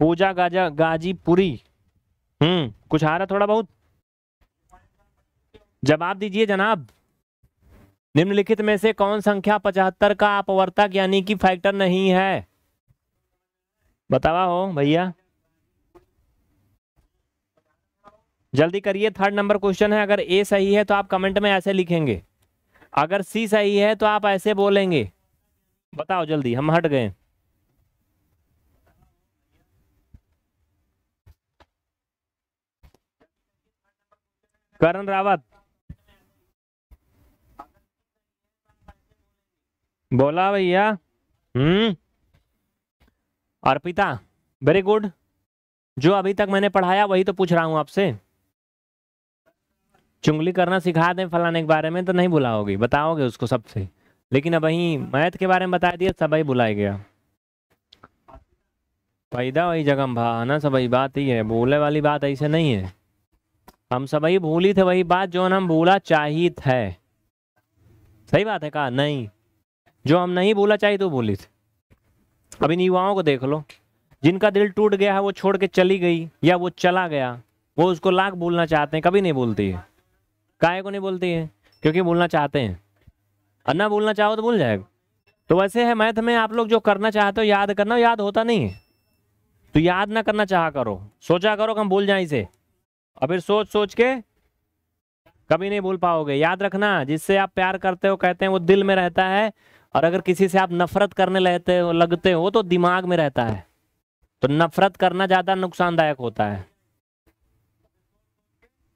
पूजा गाजा गाजीपुरी हम्म कुछ आ रहा थोड़ा बहुत जवाब दीजिए जनाब निम्नलिखित में से कौन संख्या पचहत्तर का अपवर्तक यानी कि फैक्टर नहीं है बतावा हो भैया जल्दी करिए थर्ड नंबर क्वेश्चन है अगर ए सही है तो आप कमेंट में ऐसे लिखेंगे अगर सी सही है तो आप ऐसे बोलेंगे बताओ जल्दी हम हट गए करण रावत बोला भैया हम्म अर्पिता वेरी गुड जो अभी तक मैंने पढ़ाया वही तो पूछ रहा हूँ आपसे चुंगली करना सिखा दें फलाने के बारे में तो नहीं बुलाओगी बताओगे उसको सबसे लेकिन अब वहीं मैथ के बारे में बता दिया सब ही बुलाया गया पैदा वही जगम भा ना सब बात ही है बोले वाली बात ऐसे नहीं है हम सब ही भूली थे वही बात जो हम भूला चाहिए थे सही बात है कहा नहीं जो हम नहीं भूला चाहिए तो भूली थी अब इन युवाओं को देख लो जिनका दिल टूट गया है वो छोड़ के चली गई या वो चला गया वो उसको लाख बोलना चाहते हैं कभी नहीं बोलती है काहे को नहीं बोलती है क्योंकि बोलना चाहते हैं और ना बोलना चाहो तो भूल जाएगा तो वैसे है मैथ में आप लोग जो करना चाहते हो याद करना याद होता नहीं है तो याद ना करना चाह करो सोचा करो कि हम भूल जाए इसे और फिर सोच सोच के कभी नहीं भूल पाओगे याद रखना जिससे आप प्यार करते हो कहते हैं वो दिल में रहता है और अगर किसी से आप नफरत करने लगते हो लगते हो तो दिमाग में रहता है तो नफरत करना ज़्यादा नुकसानदायक होता है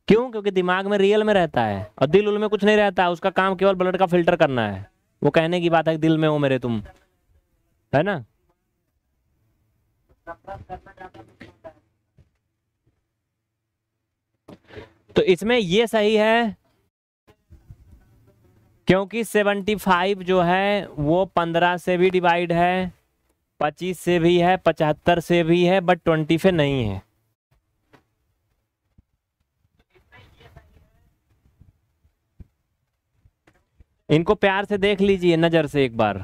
क्यों क्योंकि दिमाग में रियल में रहता है और दिल उल में कुछ नहीं रहता है उसका काम केवल ब्लड का फिल्टर करना है वो कहने की बात है दिल में हो मेरे तुम है ना तो इसमें ये सही है क्योंकि 75 जो है वो 15 से भी डिवाइड है 25 से भी है 75 से भी है बट 20 से नहीं है इनको प्यार से देख लीजिए नज़र से एक बार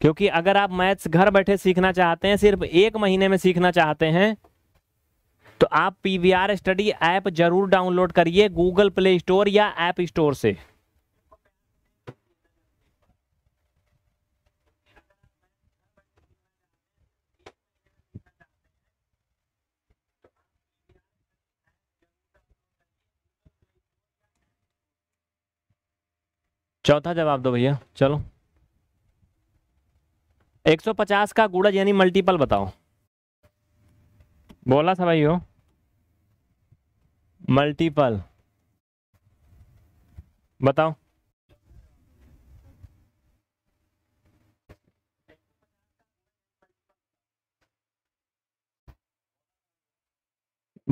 क्योंकि अगर आप मैथ्स घर बैठे सीखना चाहते हैं सिर्फ एक महीने में सीखना चाहते हैं तो आप पी स्टडी ऐप जरूर डाउनलोड करिए गूगल प्ले स्टोर या ऐप स्टोर से चौथा जवाब दो भैया चलो 150 का गुड़ज यानी मल्टीपल बताओ बोला था भाई हो मल्टीपल बताओ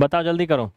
बताओ जल्दी करो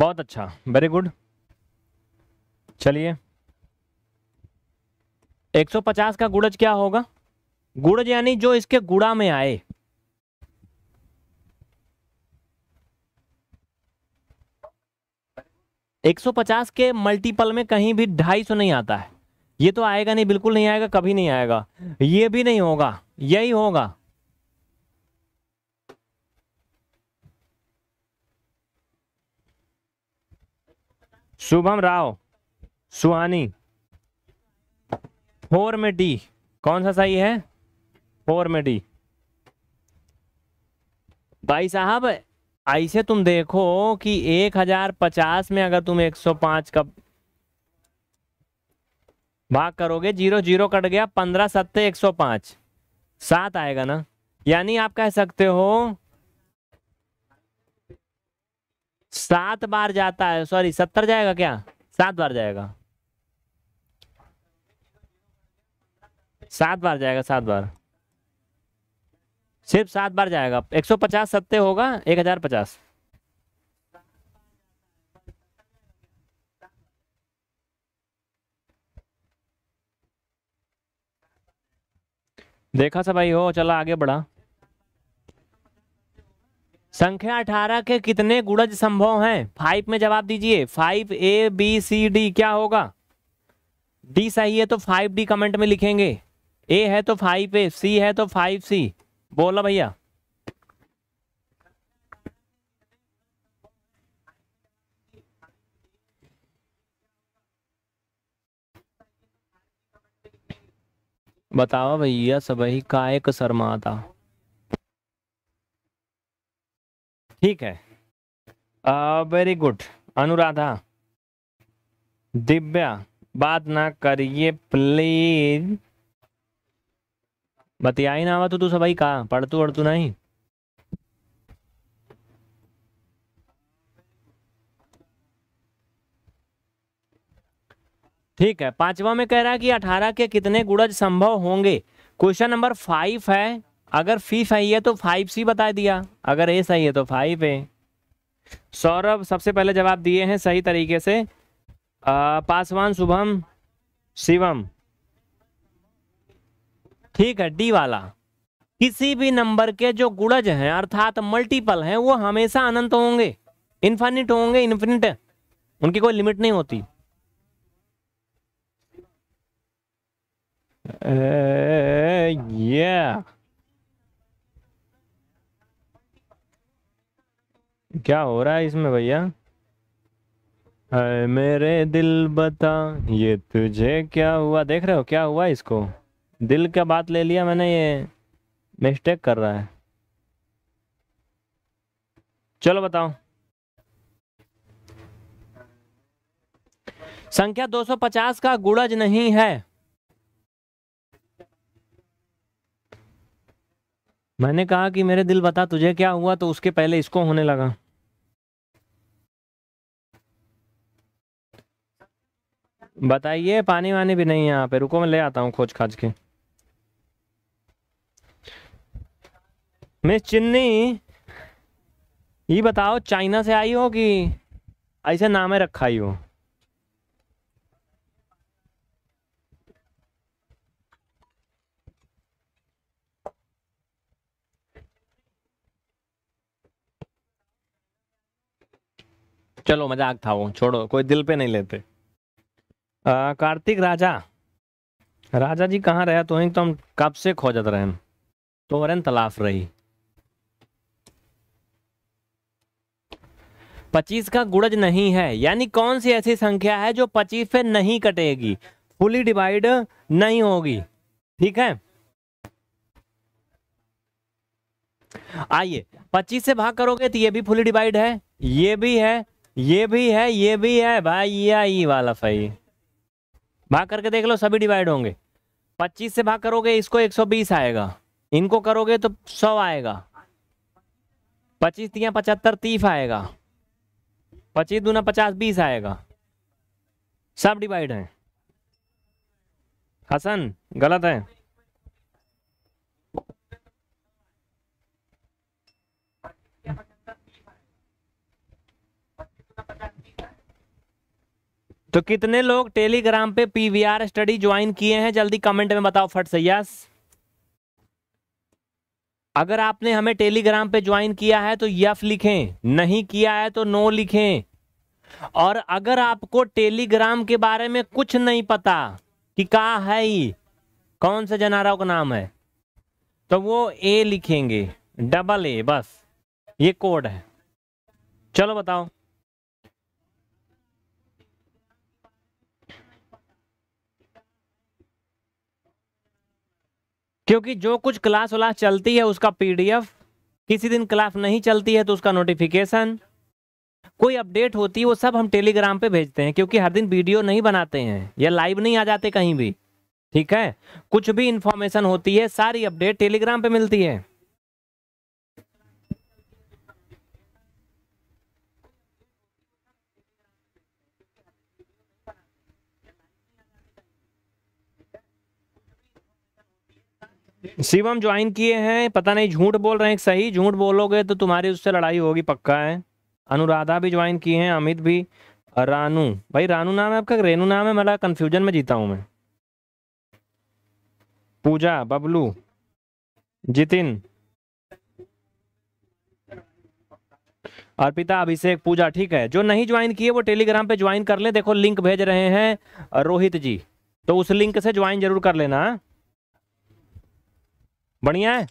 बहुत अच्छा वेरी गुड चलिए 150 का गुड़ज क्या होगा गुड़ज यानी जो इसके गुड़ा में आए एक सौ पचास के मल्टीपल में कहीं भी ढाई सौ नहीं आता है ये तो आएगा नहीं बिल्कुल नहीं आएगा कभी नहीं आएगा ये भी नहीं होगा यही होगा शुभम राव सुहानी फोर में डी कौन सा सही है फोर में डी भाई साहब ऐसे तुम देखो कि एक हजार पचास में अगर तुम एक सौ पांच का भाग करोगे जीरो जीरो कट गया पंद्रह सत्ते एक सौ पांच सात आएगा ना यानी आप कह सकते हो सात बार जाता है सॉरी सत्तर जाएगा क्या सात बार जाएगा सात बार जाएगा सात बार सिर्फ सात बार जाएगा एक सौ पचास सत्ते होगा एक हजार पचास देखा सब भाई हो चला आगे बढ़ा संख्या अठारह के कितने गुणज संभव हैं फाइव में जवाब दीजिए five A B C D क्या होगा डी सही है तो फाइव डी कमेंट में लिखेंगे ए है तो फाइव ए सी है तो फाइव सी बोला भैया बताओ भैया सभी का एक शर्मा था ठीक है वेरी गुड अनुराधा दिव्या बात ना करिए प्लीज बतिया ही ना आवा तो तू सबाई कहा पढ़तू अड़तू नहीं ठीक है पांचवा में कह रहा है कि अठारह के कितने गुड़ज संभव होंगे क्वेश्चन नंबर फाइव है अगर फी सही है तो फाइव सी बता दिया अगर ए सही है तो फाइव ए सौरभ सबसे पहले जवाब दिए हैं सही तरीके से पासवान शुभम शिवम ठीक है डी वाला किसी भी नंबर के जो गुड़ज हैं अर्थात मल्टीपल हैं वो हमेशा अनंत होंगे इन्फिनिट होंगे इन्फिनिट उनकी कोई लिमिट नहीं होती ये yeah. क्या हो रहा है इसमें भैया अरे मेरे दिल बता ये तुझे क्या हुआ देख रहे हो क्या हुआ इसको दिल का बात ले लिया मैंने ये मिस्टेक कर रहा है चलो बताओ संख्या 250 का गुड़ज नहीं है मैंने कहा कि मेरे दिल बता तुझे क्या हुआ तो उसके पहले इसको होने लगा बताइए पानी वानी भी नहीं है यहाँ पे रुको मैं ले आता हूँ खोज खाज के मिस चिन्नी ये बताओ चाइना से आई हो कि ऐसे नाम है रखा ही हो चलो मजाक था वो छोड़ो कोई दिल पे नहीं लेते आ, कार्तिक राजा राजा जी कहाँ रहे तो, तो हम कब से खोजत रहे तो तलाफ रही पच्चीस का गुड़ज नहीं है यानी कौन सी ऐसी संख्या है जो पच्चीस पे नहीं कटेगी फुली डिवाइड नहीं होगी ठीक है आइए पच्चीस से भाग करोगे तो ये भी फुली डिवाइड है ये भी है ये भी है ये भी है भाई ये वाला सही भाग करके देख लो सभी डिवाइड होंगे पच्चीस से भाग करोगे इसको एक सौ बीस आएगा इनको करोगे तो सौ आएगा पच्चीस तिया पचहत्तर तीस आएगा पच्चीस दूना पचास बीस आएगा सब डिवाइड है हसन गलत है तो कितने लोग टेलीग्राम पे पीवीआर स्टडी ज्वाइन किए हैं जल्दी कमेंट में बताओ फट से यस अगर आपने हमें टेलीग्राम पे ज्वाइन किया है तो यफ लिखें नहीं किया है तो नो लिखें और अगर आपको टेलीग्राम के बारे में कुछ नहीं पता कि कहा है ही कौन सा जनारा का नाम है तो वो ए लिखेंगे डबल ए बस ये कोड है चलो बताओ क्योंकि जो कुछ क्लास व्लास चलती है उसका पीडीएफ किसी दिन क्लास नहीं चलती है तो उसका नोटिफिकेशन कोई अपडेट होती है वो सब हम टेलीग्राम पे भेजते हैं क्योंकि हर दिन वीडियो नहीं बनाते हैं या लाइव नहीं आ जाते कहीं भी ठीक है कुछ भी इंफॉर्मेशन होती है सारी अपडेट टेलीग्राम पे मिलती है शिवम ज्वाइन किए हैं पता नहीं झूठ बोल रहे हैं सही झूठ बोलोगे तो तुम्हारी उससे लड़ाई होगी पक्का है अनुराधा भी ज्वाइन किए हैं अमित भी रानू भाई रानू नाम है आपका रेनू नाम है मेरा कंफ्यूजन में जीता हूँ मैं पूजा बबलू जितिन अर्पिता अभिषेक पूजा ठीक है जो नहीं ज्वाइन किए वो टेलीग्राम पे ज्वाइन कर ले देखो लिंक भेज रहे हैं रोहित जी तो उस लिंक से ज्वाइन जरूर कर लेना बढ़िया है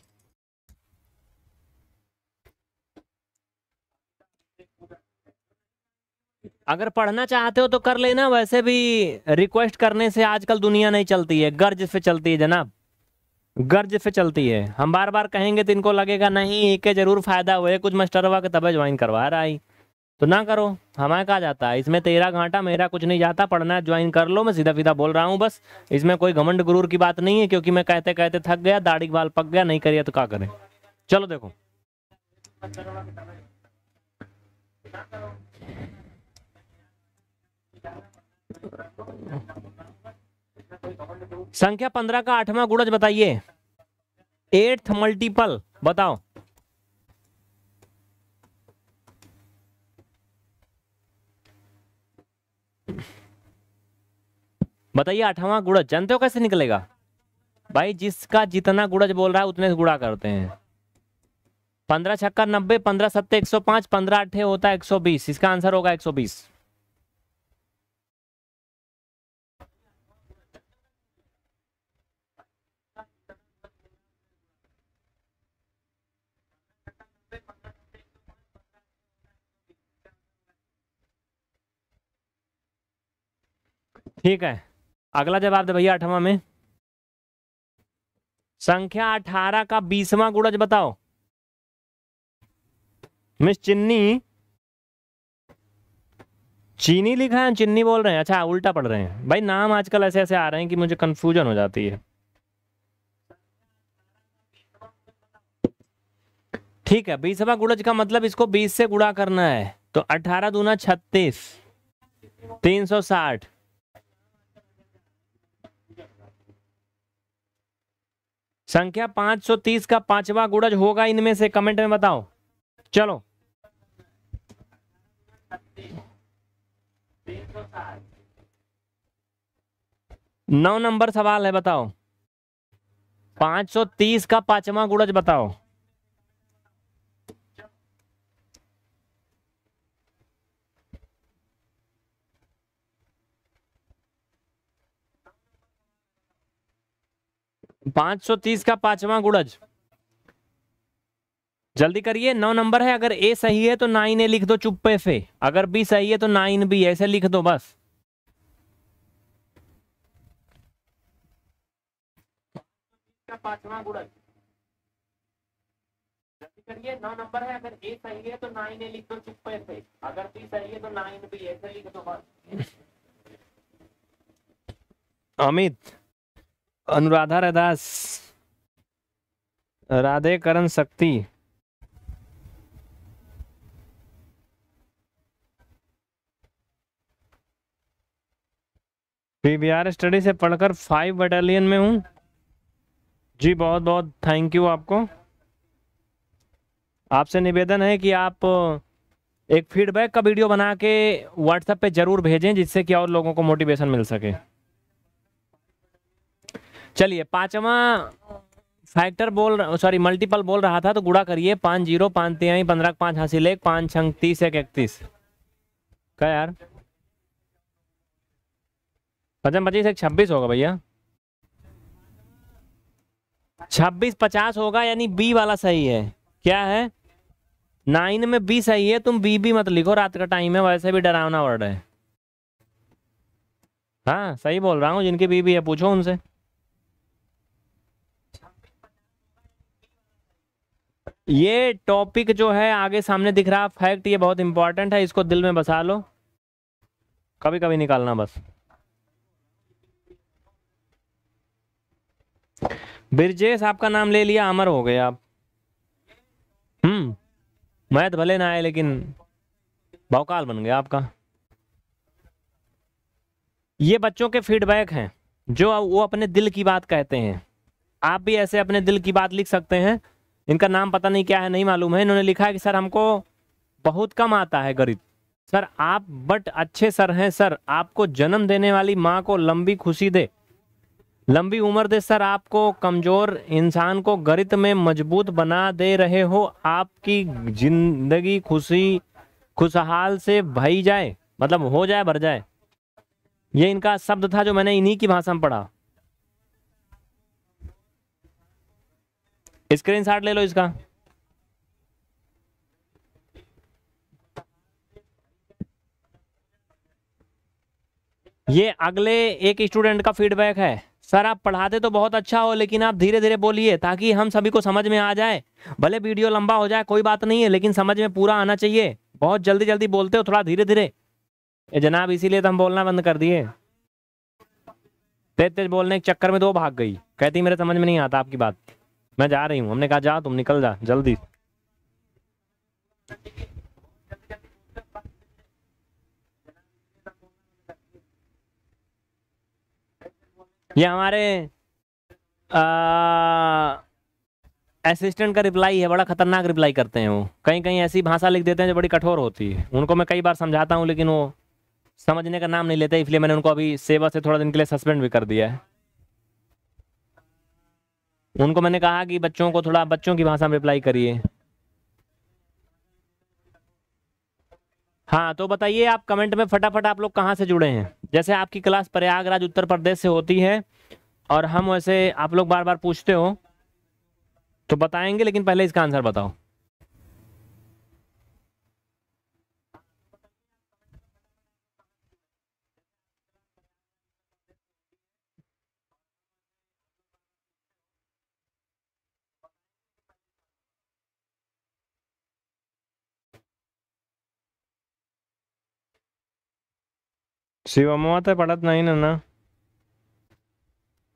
अगर पढ़ना चाहते हो तो कर लेना वैसे भी रिक्वेस्ट करने से आजकल दुनिया नहीं चलती है गर्ज से चलती है जनाब गर्ज से चलती है हम बार बार कहेंगे तो इनको लगेगा नहीं के जरूर फायदा हुए कुछ मास्टर हुआ के तबे ज्वाइन करवा रहा है तो ना करो हमारे कहा जाता है इसमें तेरा घाटा मेरा कुछ नहीं जाता पढ़ना ज्वाइन कर लो मैं सीधा सीधा बोल रहा हूँ बस इसमें कोई घमंड गुरूर की बात नहीं है क्योंकि मैं कहते कहते थक गया दाढ़ी बाल पक गया नहीं करिए तो क्या करें चलो देखो संख्या पंद्रह का आठवां गुणज बताइए एट्थ मल्टीपल बताओ बताइए आठवां गुड़ज जानते हो कैसे निकलेगा भाई जिसका जितना गुड़ज बोल रहा है उतने गुड़ा करते हैं पंद्रह छक्का नब्बे पंद्रह सत्ते एक सौ पांच पंद्रह अट्ठे होता है एक सौ बीस इसका आंसर होगा एक सौ बीस ठीक है अगला जवाब दे भैया आठवा में संख्या अठारह का बीसवा गुणज बताओ मिस चिन्नी चीनी लिखा है चिन्नी बोल रहे हैं अच्छा उल्टा पढ़ रहे हैं भाई नाम आजकल ऐसे ऐसे आ रहे हैं कि मुझे कंफ्यूजन हो जाती है ठीक है बीसवा गुड़ज का मतलब इसको बीस से गुड़ा करना है तो अठारह दूना छत्तीस तीन सौ साठ संख्या 530 का पांचवा गुड़ज होगा इनमें से कमेंट में बताओ चलो नौ नंबर सवाल है बताओ 530 का पांचवा गुड़ज बताओ 530 का पांचवा गुड़ज जल्दी करिए नौ नंबर है अगर ए सही है तो नाइन ए लिख दो चुप्पे से अगर बी सही है तो नाइन बी ऐसे लिख दो बस पांचवा गुड़ज करिए नौ नंबर है अगर ए सही है तो नाइन ए लिख दो चुप्पे से अगर बी सही है तो नाइन बी ऐसे लिख दो बस अमित अनुराधा रैदास राधे करण शक्ति पीबीआर स्टडी से पढ़कर फाइव बटालियन में हूँ जी बहुत बहुत थैंक यू आपको आपसे निवेदन है कि आप एक फीडबैक का वीडियो बना के व्हाट्सएप पे ज़रूर भेजें जिससे कि और लोगों को मोटिवेशन मिल सके चलिए पांचवा फैक्टर बोल सॉरी मल्टीपल बोल रहा था तो गुड़ा करिए पाँच जीरो पाँच तिहाई पंद्रह पाँच हासिल एक पाँच छंग तीस एक इकतीस क्या यार पचम पच्चीस एक छब्बीस होगा भैया छब्बीस पचास होगा यानी बी वाला सही है क्या है नाइन में बी सही है तुम बी भी मत लिखो रात का टाइम है वैसे भी डरावना वर्ड है हाँ सही बोल रहा हूँ जिनकी बी भी है पूछो उनसे ये टॉपिक जो है आगे सामने दिख रहा फैक्ट ये बहुत इंपॉर्टेंट है इसको दिल में बसा लो कभी कभी निकालना बस ब्रजेश आपका नाम ले लिया अमर हो गए आप हम्म मैथ भले ना आए लेकिन भौकाल बन गया आपका ये बच्चों के फीडबैक हैं जो वो अपने दिल की बात कहते हैं आप भी ऐसे अपने दिल की बात लिख सकते हैं इनका नाम पता नहीं क्या है नहीं मालूम है इन्होंने लिखा है कि सर हमको बहुत कम आता है गणित सर आप बट अच्छे सर हैं सर आपको जन्म देने वाली माँ को लंबी खुशी दे लंबी उम्र दे सर आपको कमज़ोर इंसान को गणित में मजबूत बना दे रहे हो आपकी जिंदगी खुशी खुशहाल से भई जाए मतलब हो जाए भर जाए ये इनका शब्द था जो मैंने इन्हीं की भाषा में पढ़ा स्क्रीन शॉट ले लो इसका ये अगले एक स्टूडेंट का फीडबैक है सर आप पढ़ाते तो बहुत अच्छा हो लेकिन आप धीरे धीरे बोलिए ताकि हम सभी को समझ में आ जाए भले वीडियो लंबा हो जाए कोई बात नहीं है लेकिन समझ में पूरा आना चाहिए बहुत जल्दी जल्दी बोलते हो थोड़ा धीरे धीरे जनाब इसीलिए तो हम बोलना बंद कर दिए तेज तेज बोलने के चक्कर में दो भाग गई कहती मेरे समझ में नहीं आता आपकी बात मैं जा रही हूँ हमने कहा जा तुम निकल जा जल्दी ये हमारे असिस्टेंट का रिप्लाई है बड़ा खतरनाक रिप्लाई करते हैं वो कहीं कहीं ऐसी भाषा लिख देते हैं जो बड़ी कठोर होती है उनको मैं कई बार समझाता हूँ लेकिन वो समझने का नाम नहीं लेते इसलिए मैंने उनको अभी सेवा से थोड़ा दिन के लिए सस्पेंड भी कर दिया है उनको मैंने कहा कि बच्चों को थोड़ा बच्चों की भाषा में रिप्लाई करिए हाँ तो बताइए आप कमेंट में फटाफट आप लोग कहाँ से जुड़े हैं जैसे आपकी क्लास प्रयागराज उत्तर प्रदेश से होती है और हम वैसे आप लोग बार बार पूछते हो तो बताएंगे लेकिन पहले इसका आंसर बताओ अम्मा तो पढ़त नहीं ना ना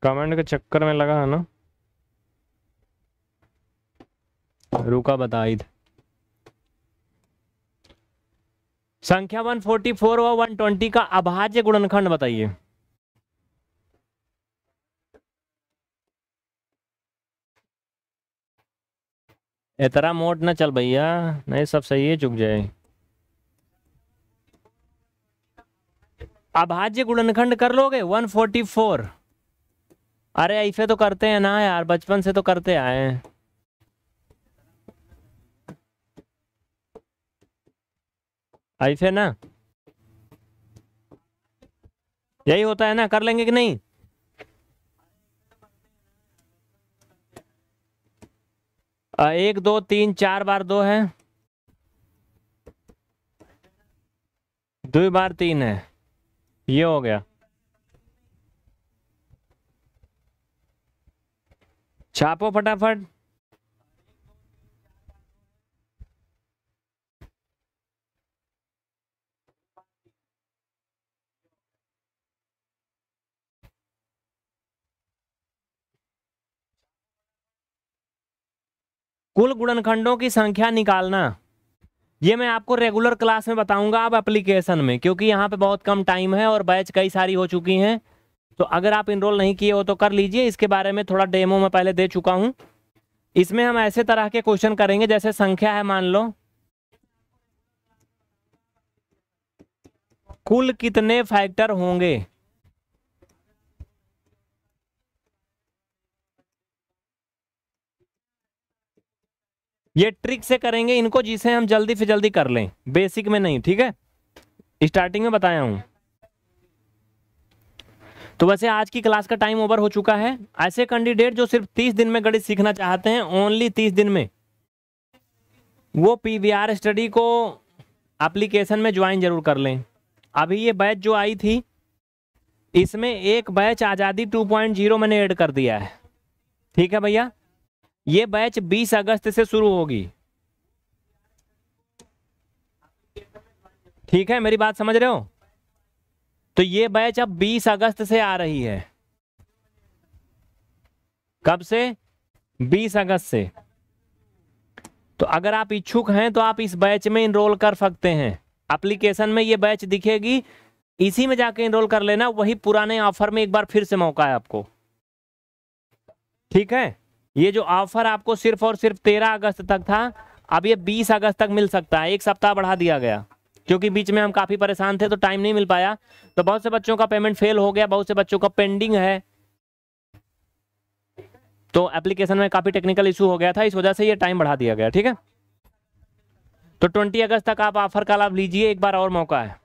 कमेंट के चक्कर में लगा है ना रुका बताई संख्या 144 व ट्वेंटी का अभाज्य गुणनखंड बताइए इतना मोट ना चल भैया नहीं सब सही है चुक जाए अभाज्य गुणनखंड कर लोगे 144 अरे ऐसे तो करते हैं ना यार बचपन से तो करते आए हैं ऐसे ना यही होता है ना कर लेंगे कि नहीं एक दो तीन चार बार दो है दो बार तीन है ये हो गया छापो फटाफट कुल गुणनखंडों की संख्या निकालना ये मैं आपको रेगुलर क्लास में बताऊंगा आप एप्लीकेशन में क्योंकि यहाँ पे बहुत कम टाइम है और बैच कई सारी हो चुकी हैं तो अगर आप इनरोल नहीं किए हो तो कर लीजिए इसके बारे में थोड़ा डेमो मैं पहले दे चुका हूँ इसमें हम ऐसे तरह के क्वेश्चन करेंगे जैसे संख्या है मान लो कुल कितने फैक्टर होंगे ये ट्रिक से करेंगे इनको जिसे हम जल्दी से जल्दी कर लें बेसिक में नहीं ठीक है स्टार्टिंग में बताया हूं तो वैसे आज की क्लास का टाइम ओवर हो चुका है ऐसे कैंडिडेट जो सिर्फ तीस दिन में गणित सीखना चाहते हैं ओनली तीस दिन में वो पीवीआर स्टडी को एप्लीकेशन में ज्वाइन जरूर कर लें अभी ये बैच जो आई थी इसमें एक बैच आज़ादी 2.0 मैंने ऐड कर दिया है ठीक है भैया ये बैच 20 अगस्त से शुरू होगी ठीक है मेरी बात समझ रहे हो तो ये बैच अब 20 अगस्त से आ रही है कब से 20 अगस्त से तो अगर आप इच्छुक हैं तो आप इस बैच में इनरोल कर सकते हैं एप्लीकेशन में ये बैच दिखेगी इसी में जाके इनरोल कर लेना वही पुराने ऑफर में एक बार फिर से मौका है आपको ठीक है ये जो ऑफर आपको सिर्फ और सिर्फ तेरह अगस्त तक था अब ये बीस अगस्त तक मिल सकता है एक सप्ताह बढ़ा दिया गया क्योंकि बीच में हम काफ़ी परेशान थे तो टाइम नहीं मिल पाया तो बहुत से बच्चों का पेमेंट फेल हो गया बहुत से बच्चों का पेंडिंग है तो एप्लीकेशन में काफ़ी टेक्निकल इशू हो गया था इस वजह से ये टाइम बढ़ा दिया गया ठीक है तो 20 अगस्त तक आप ऑफर का लाभ लीजिए एक बार और मौका है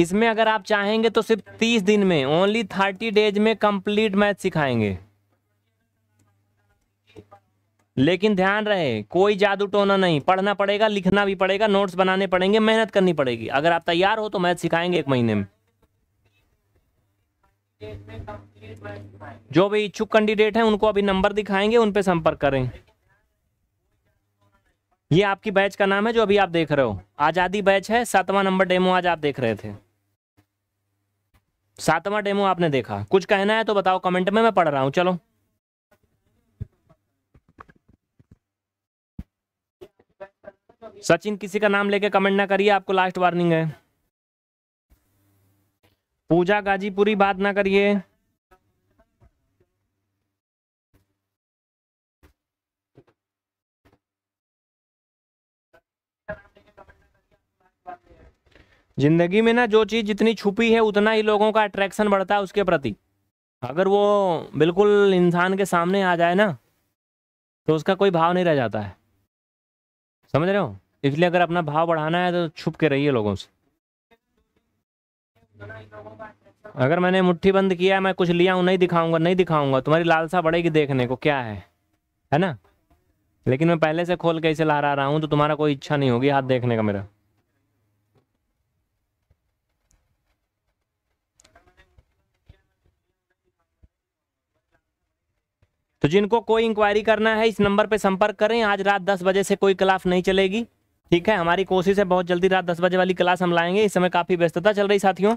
इसमें अगर आप चाहेंगे तो सिर्फ तीस दिन में ओनली थर्टी डेज में कंप्लीट मैथ सिखाएंगे लेकिन ध्यान रहे कोई जादू टोना नहीं पढ़ना पड़ेगा लिखना भी पड़ेगा नोट्स बनाने पड़ेंगे मेहनत करनी पड़ेगी अगर आप तैयार हो तो मैथ सिखाएंगे एक महीने में जो भी इच्छुक कैंडिडेट हैं उनको अभी नंबर दिखाएंगे उन पर संपर्क करें ये आपकी बैच का नाम है जो अभी आप देख रहे हो आज़ादी बैच है सातवां नंबर डेमो आज आप देख रहे थे सातवां डेमो आपने देखा कुछ कहना है तो बताओ कमेंट में मैं पढ़ रहा हूं चलो सचिन किसी का नाम लेके कमेंट ना करिए आपको लास्ट वार्निंग है पूजा गाजीपुरी बात ना करिए जिंदगी में ना जो चीज़ जितनी छुपी है उतना ही लोगों का अट्रैक्शन बढ़ता है उसके प्रति अगर वो बिल्कुल इंसान के सामने आ जाए ना तो उसका कोई भाव नहीं रह जाता है समझ रहे हो इसलिए अगर अपना भाव बढ़ाना है तो छुप के रहिए लोगों से अगर मैंने मुट्ठी बंद किया मैं कुछ लिया हूँ नहीं दिखाऊंगा नहीं दिखाऊंगा तुम्हारी लालसा बढ़ेगी देखने को क्या है है ना लेकिन मैं पहले से खोल के इसे ला रहा हूँ तो तुम्हारा कोई इच्छा नहीं होगी हाथ देखने का मेरा तो जिनको कोई इंक्वायरी करना है इस नंबर पर संपर्क करें आज रात दस बजे से कोई क्लास नहीं चलेगी ठीक है हमारी कोशिश है बहुत जल्दी रात दस बजे वाली क्लास हम लाएंगे इस समय काफ़ी व्यस्तता चल रही साथियों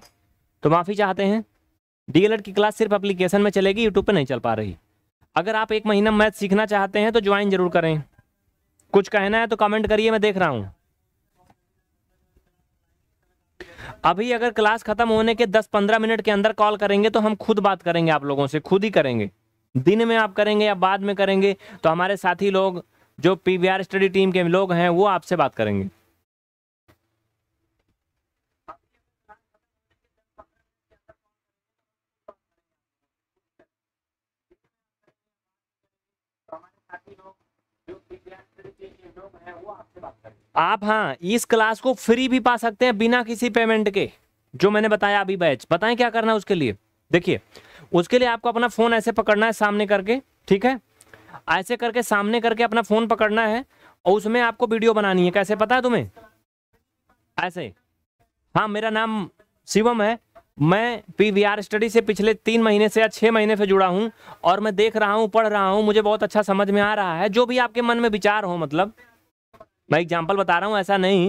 तो माफ़ी चाहते हैं डीएलएड की क्लास सिर्फ अप्लीकेशन में चलेगी यूट्यूब पर नहीं चल पा रही अगर आप एक महीना मैथ सीखना चाहते हैं तो ज्वाइन जरूर करें कुछ कहना है तो कमेंट करिए मैं देख रहा हूँ अभी अगर क्लास खत्म होने के 10-15 मिनट के अंदर कॉल करेंगे तो हम खुद बात करेंगे आप लोगों से खुद ही करेंगे दिन में आप करेंगे या बाद में करेंगे तो हमारे साथी लोग जो पी स्टडी टीम के लोग हैं वो आपसे बात करेंगे आप हाँ इस क्लास को फ्री भी पा सकते हैं बिना किसी पेमेंट के जो मैंने बताया अभी बैच बताएं क्या करना है उसके लिए देखिए उसके लिए आपको अपना फ़ोन ऐसे पकड़ना है सामने करके ठीक है ऐसे करके सामने करके अपना फ़ोन पकड़ना है और उसमें आपको वीडियो बनानी है कैसे पता है तुम्हें ऐसे हाँ मेरा नाम शिवम है मैं पी वी आर स्टडी से पिछले तीन महीने से या छः महीने से जुड़ा हूँ और मैं देख रहा हूँ पढ़ रहा हूँ मुझे बहुत अच्छा समझ में आ रहा है जो भी आपके मन में विचार हो मतलब मैं एग्जाम्पल बता रहा हूँ ऐसा नहीं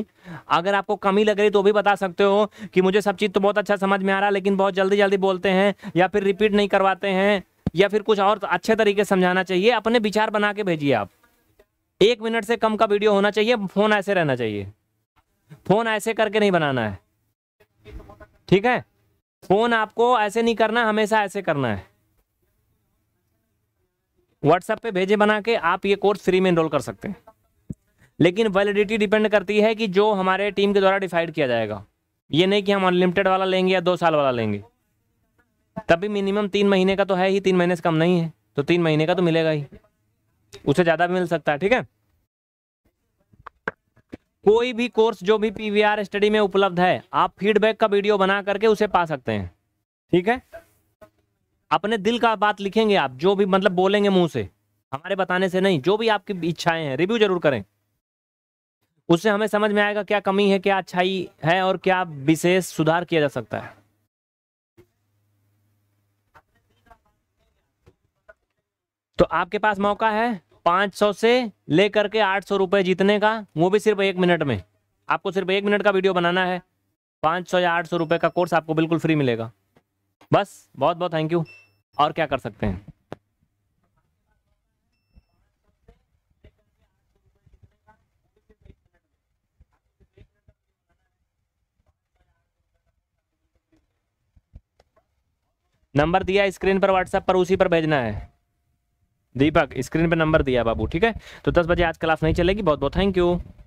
अगर आपको कमी लग रही तो भी बता सकते हो कि मुझे सब चीज़ तो बहुत अच्छा समझ में आ रहा है लेकिन बहुत जल्दी जल्दी बोलते हैं या फिर रिपीट नहीं करवाते हैं या फिर कुछ और अच्छे तरीके समझाना चाहिए अपने विचार बना के भेजिए आप एक मिनट से कम का वीडियो होना चाहिए फ़ोन ऐसे रहना चाहिए फ़ोन ऐसे करके नहीं बनाना है ठीक है फ़ोन आपको ऐसे नहीं करना हमेशा ऐसे करना है व्हाट्सएप पे भेजे बना के आप ये कोर्स फ्री में इनरोल कर सकते हैं लेकिन वैलिडिटी डिपेंड करती है कि जो हमारे टीम के द्वारा डिसाइड किया जाएगा ये नहीं कि हम अनलिमिटेड वाला लेंगे या दो साल वाला लेंगे तभी मिनिमम तीन महीने का तो है ही तीन महीने से कम नहीं है तो तीन महीने का तो मिलेगा ही उसे ज़्यादा भी मिल सकता है ठीक है कोई भी कोर्स जो भी पी स्टडी में उपलब्ध है आप फीडबैक का वीडियो बना करके उसे पा सकते हैं ठीक है अपने दिल का बात लिखेंगे आप जो भी मतलब बोलेंगे मुंह से हमारे बताने से नहीं जो भी आपकी इच्छाएं हैं रिव्यू जरूर करें उससे हमें समझ में आएगा क्या कमी है क्या अच्छाई है और क्या विशेष सुधार किया जा सकता है तो आपके पास मौका है 500 से लेकर के 800 रुपए जीतने का वो भी सिर्फ एक मिनट में आपको सिर्फ एक मिनट का वीडियो बनाना है 500 या 800 रुपए का कोर्स आपको बिल्कुल फ्री मिलेगा बस बहुत बहुत थैंक यू और क्या कर सकते हैं नंबर दिया स्क्रीन पर व्हाट्सएप पर उसी पर भेजना है दीपक स्क्रीन पर नंबर दिया बाबू ठीक है तो दस बजे आज क्लास नहीं चलेगी बहुत बहुत थैंक यू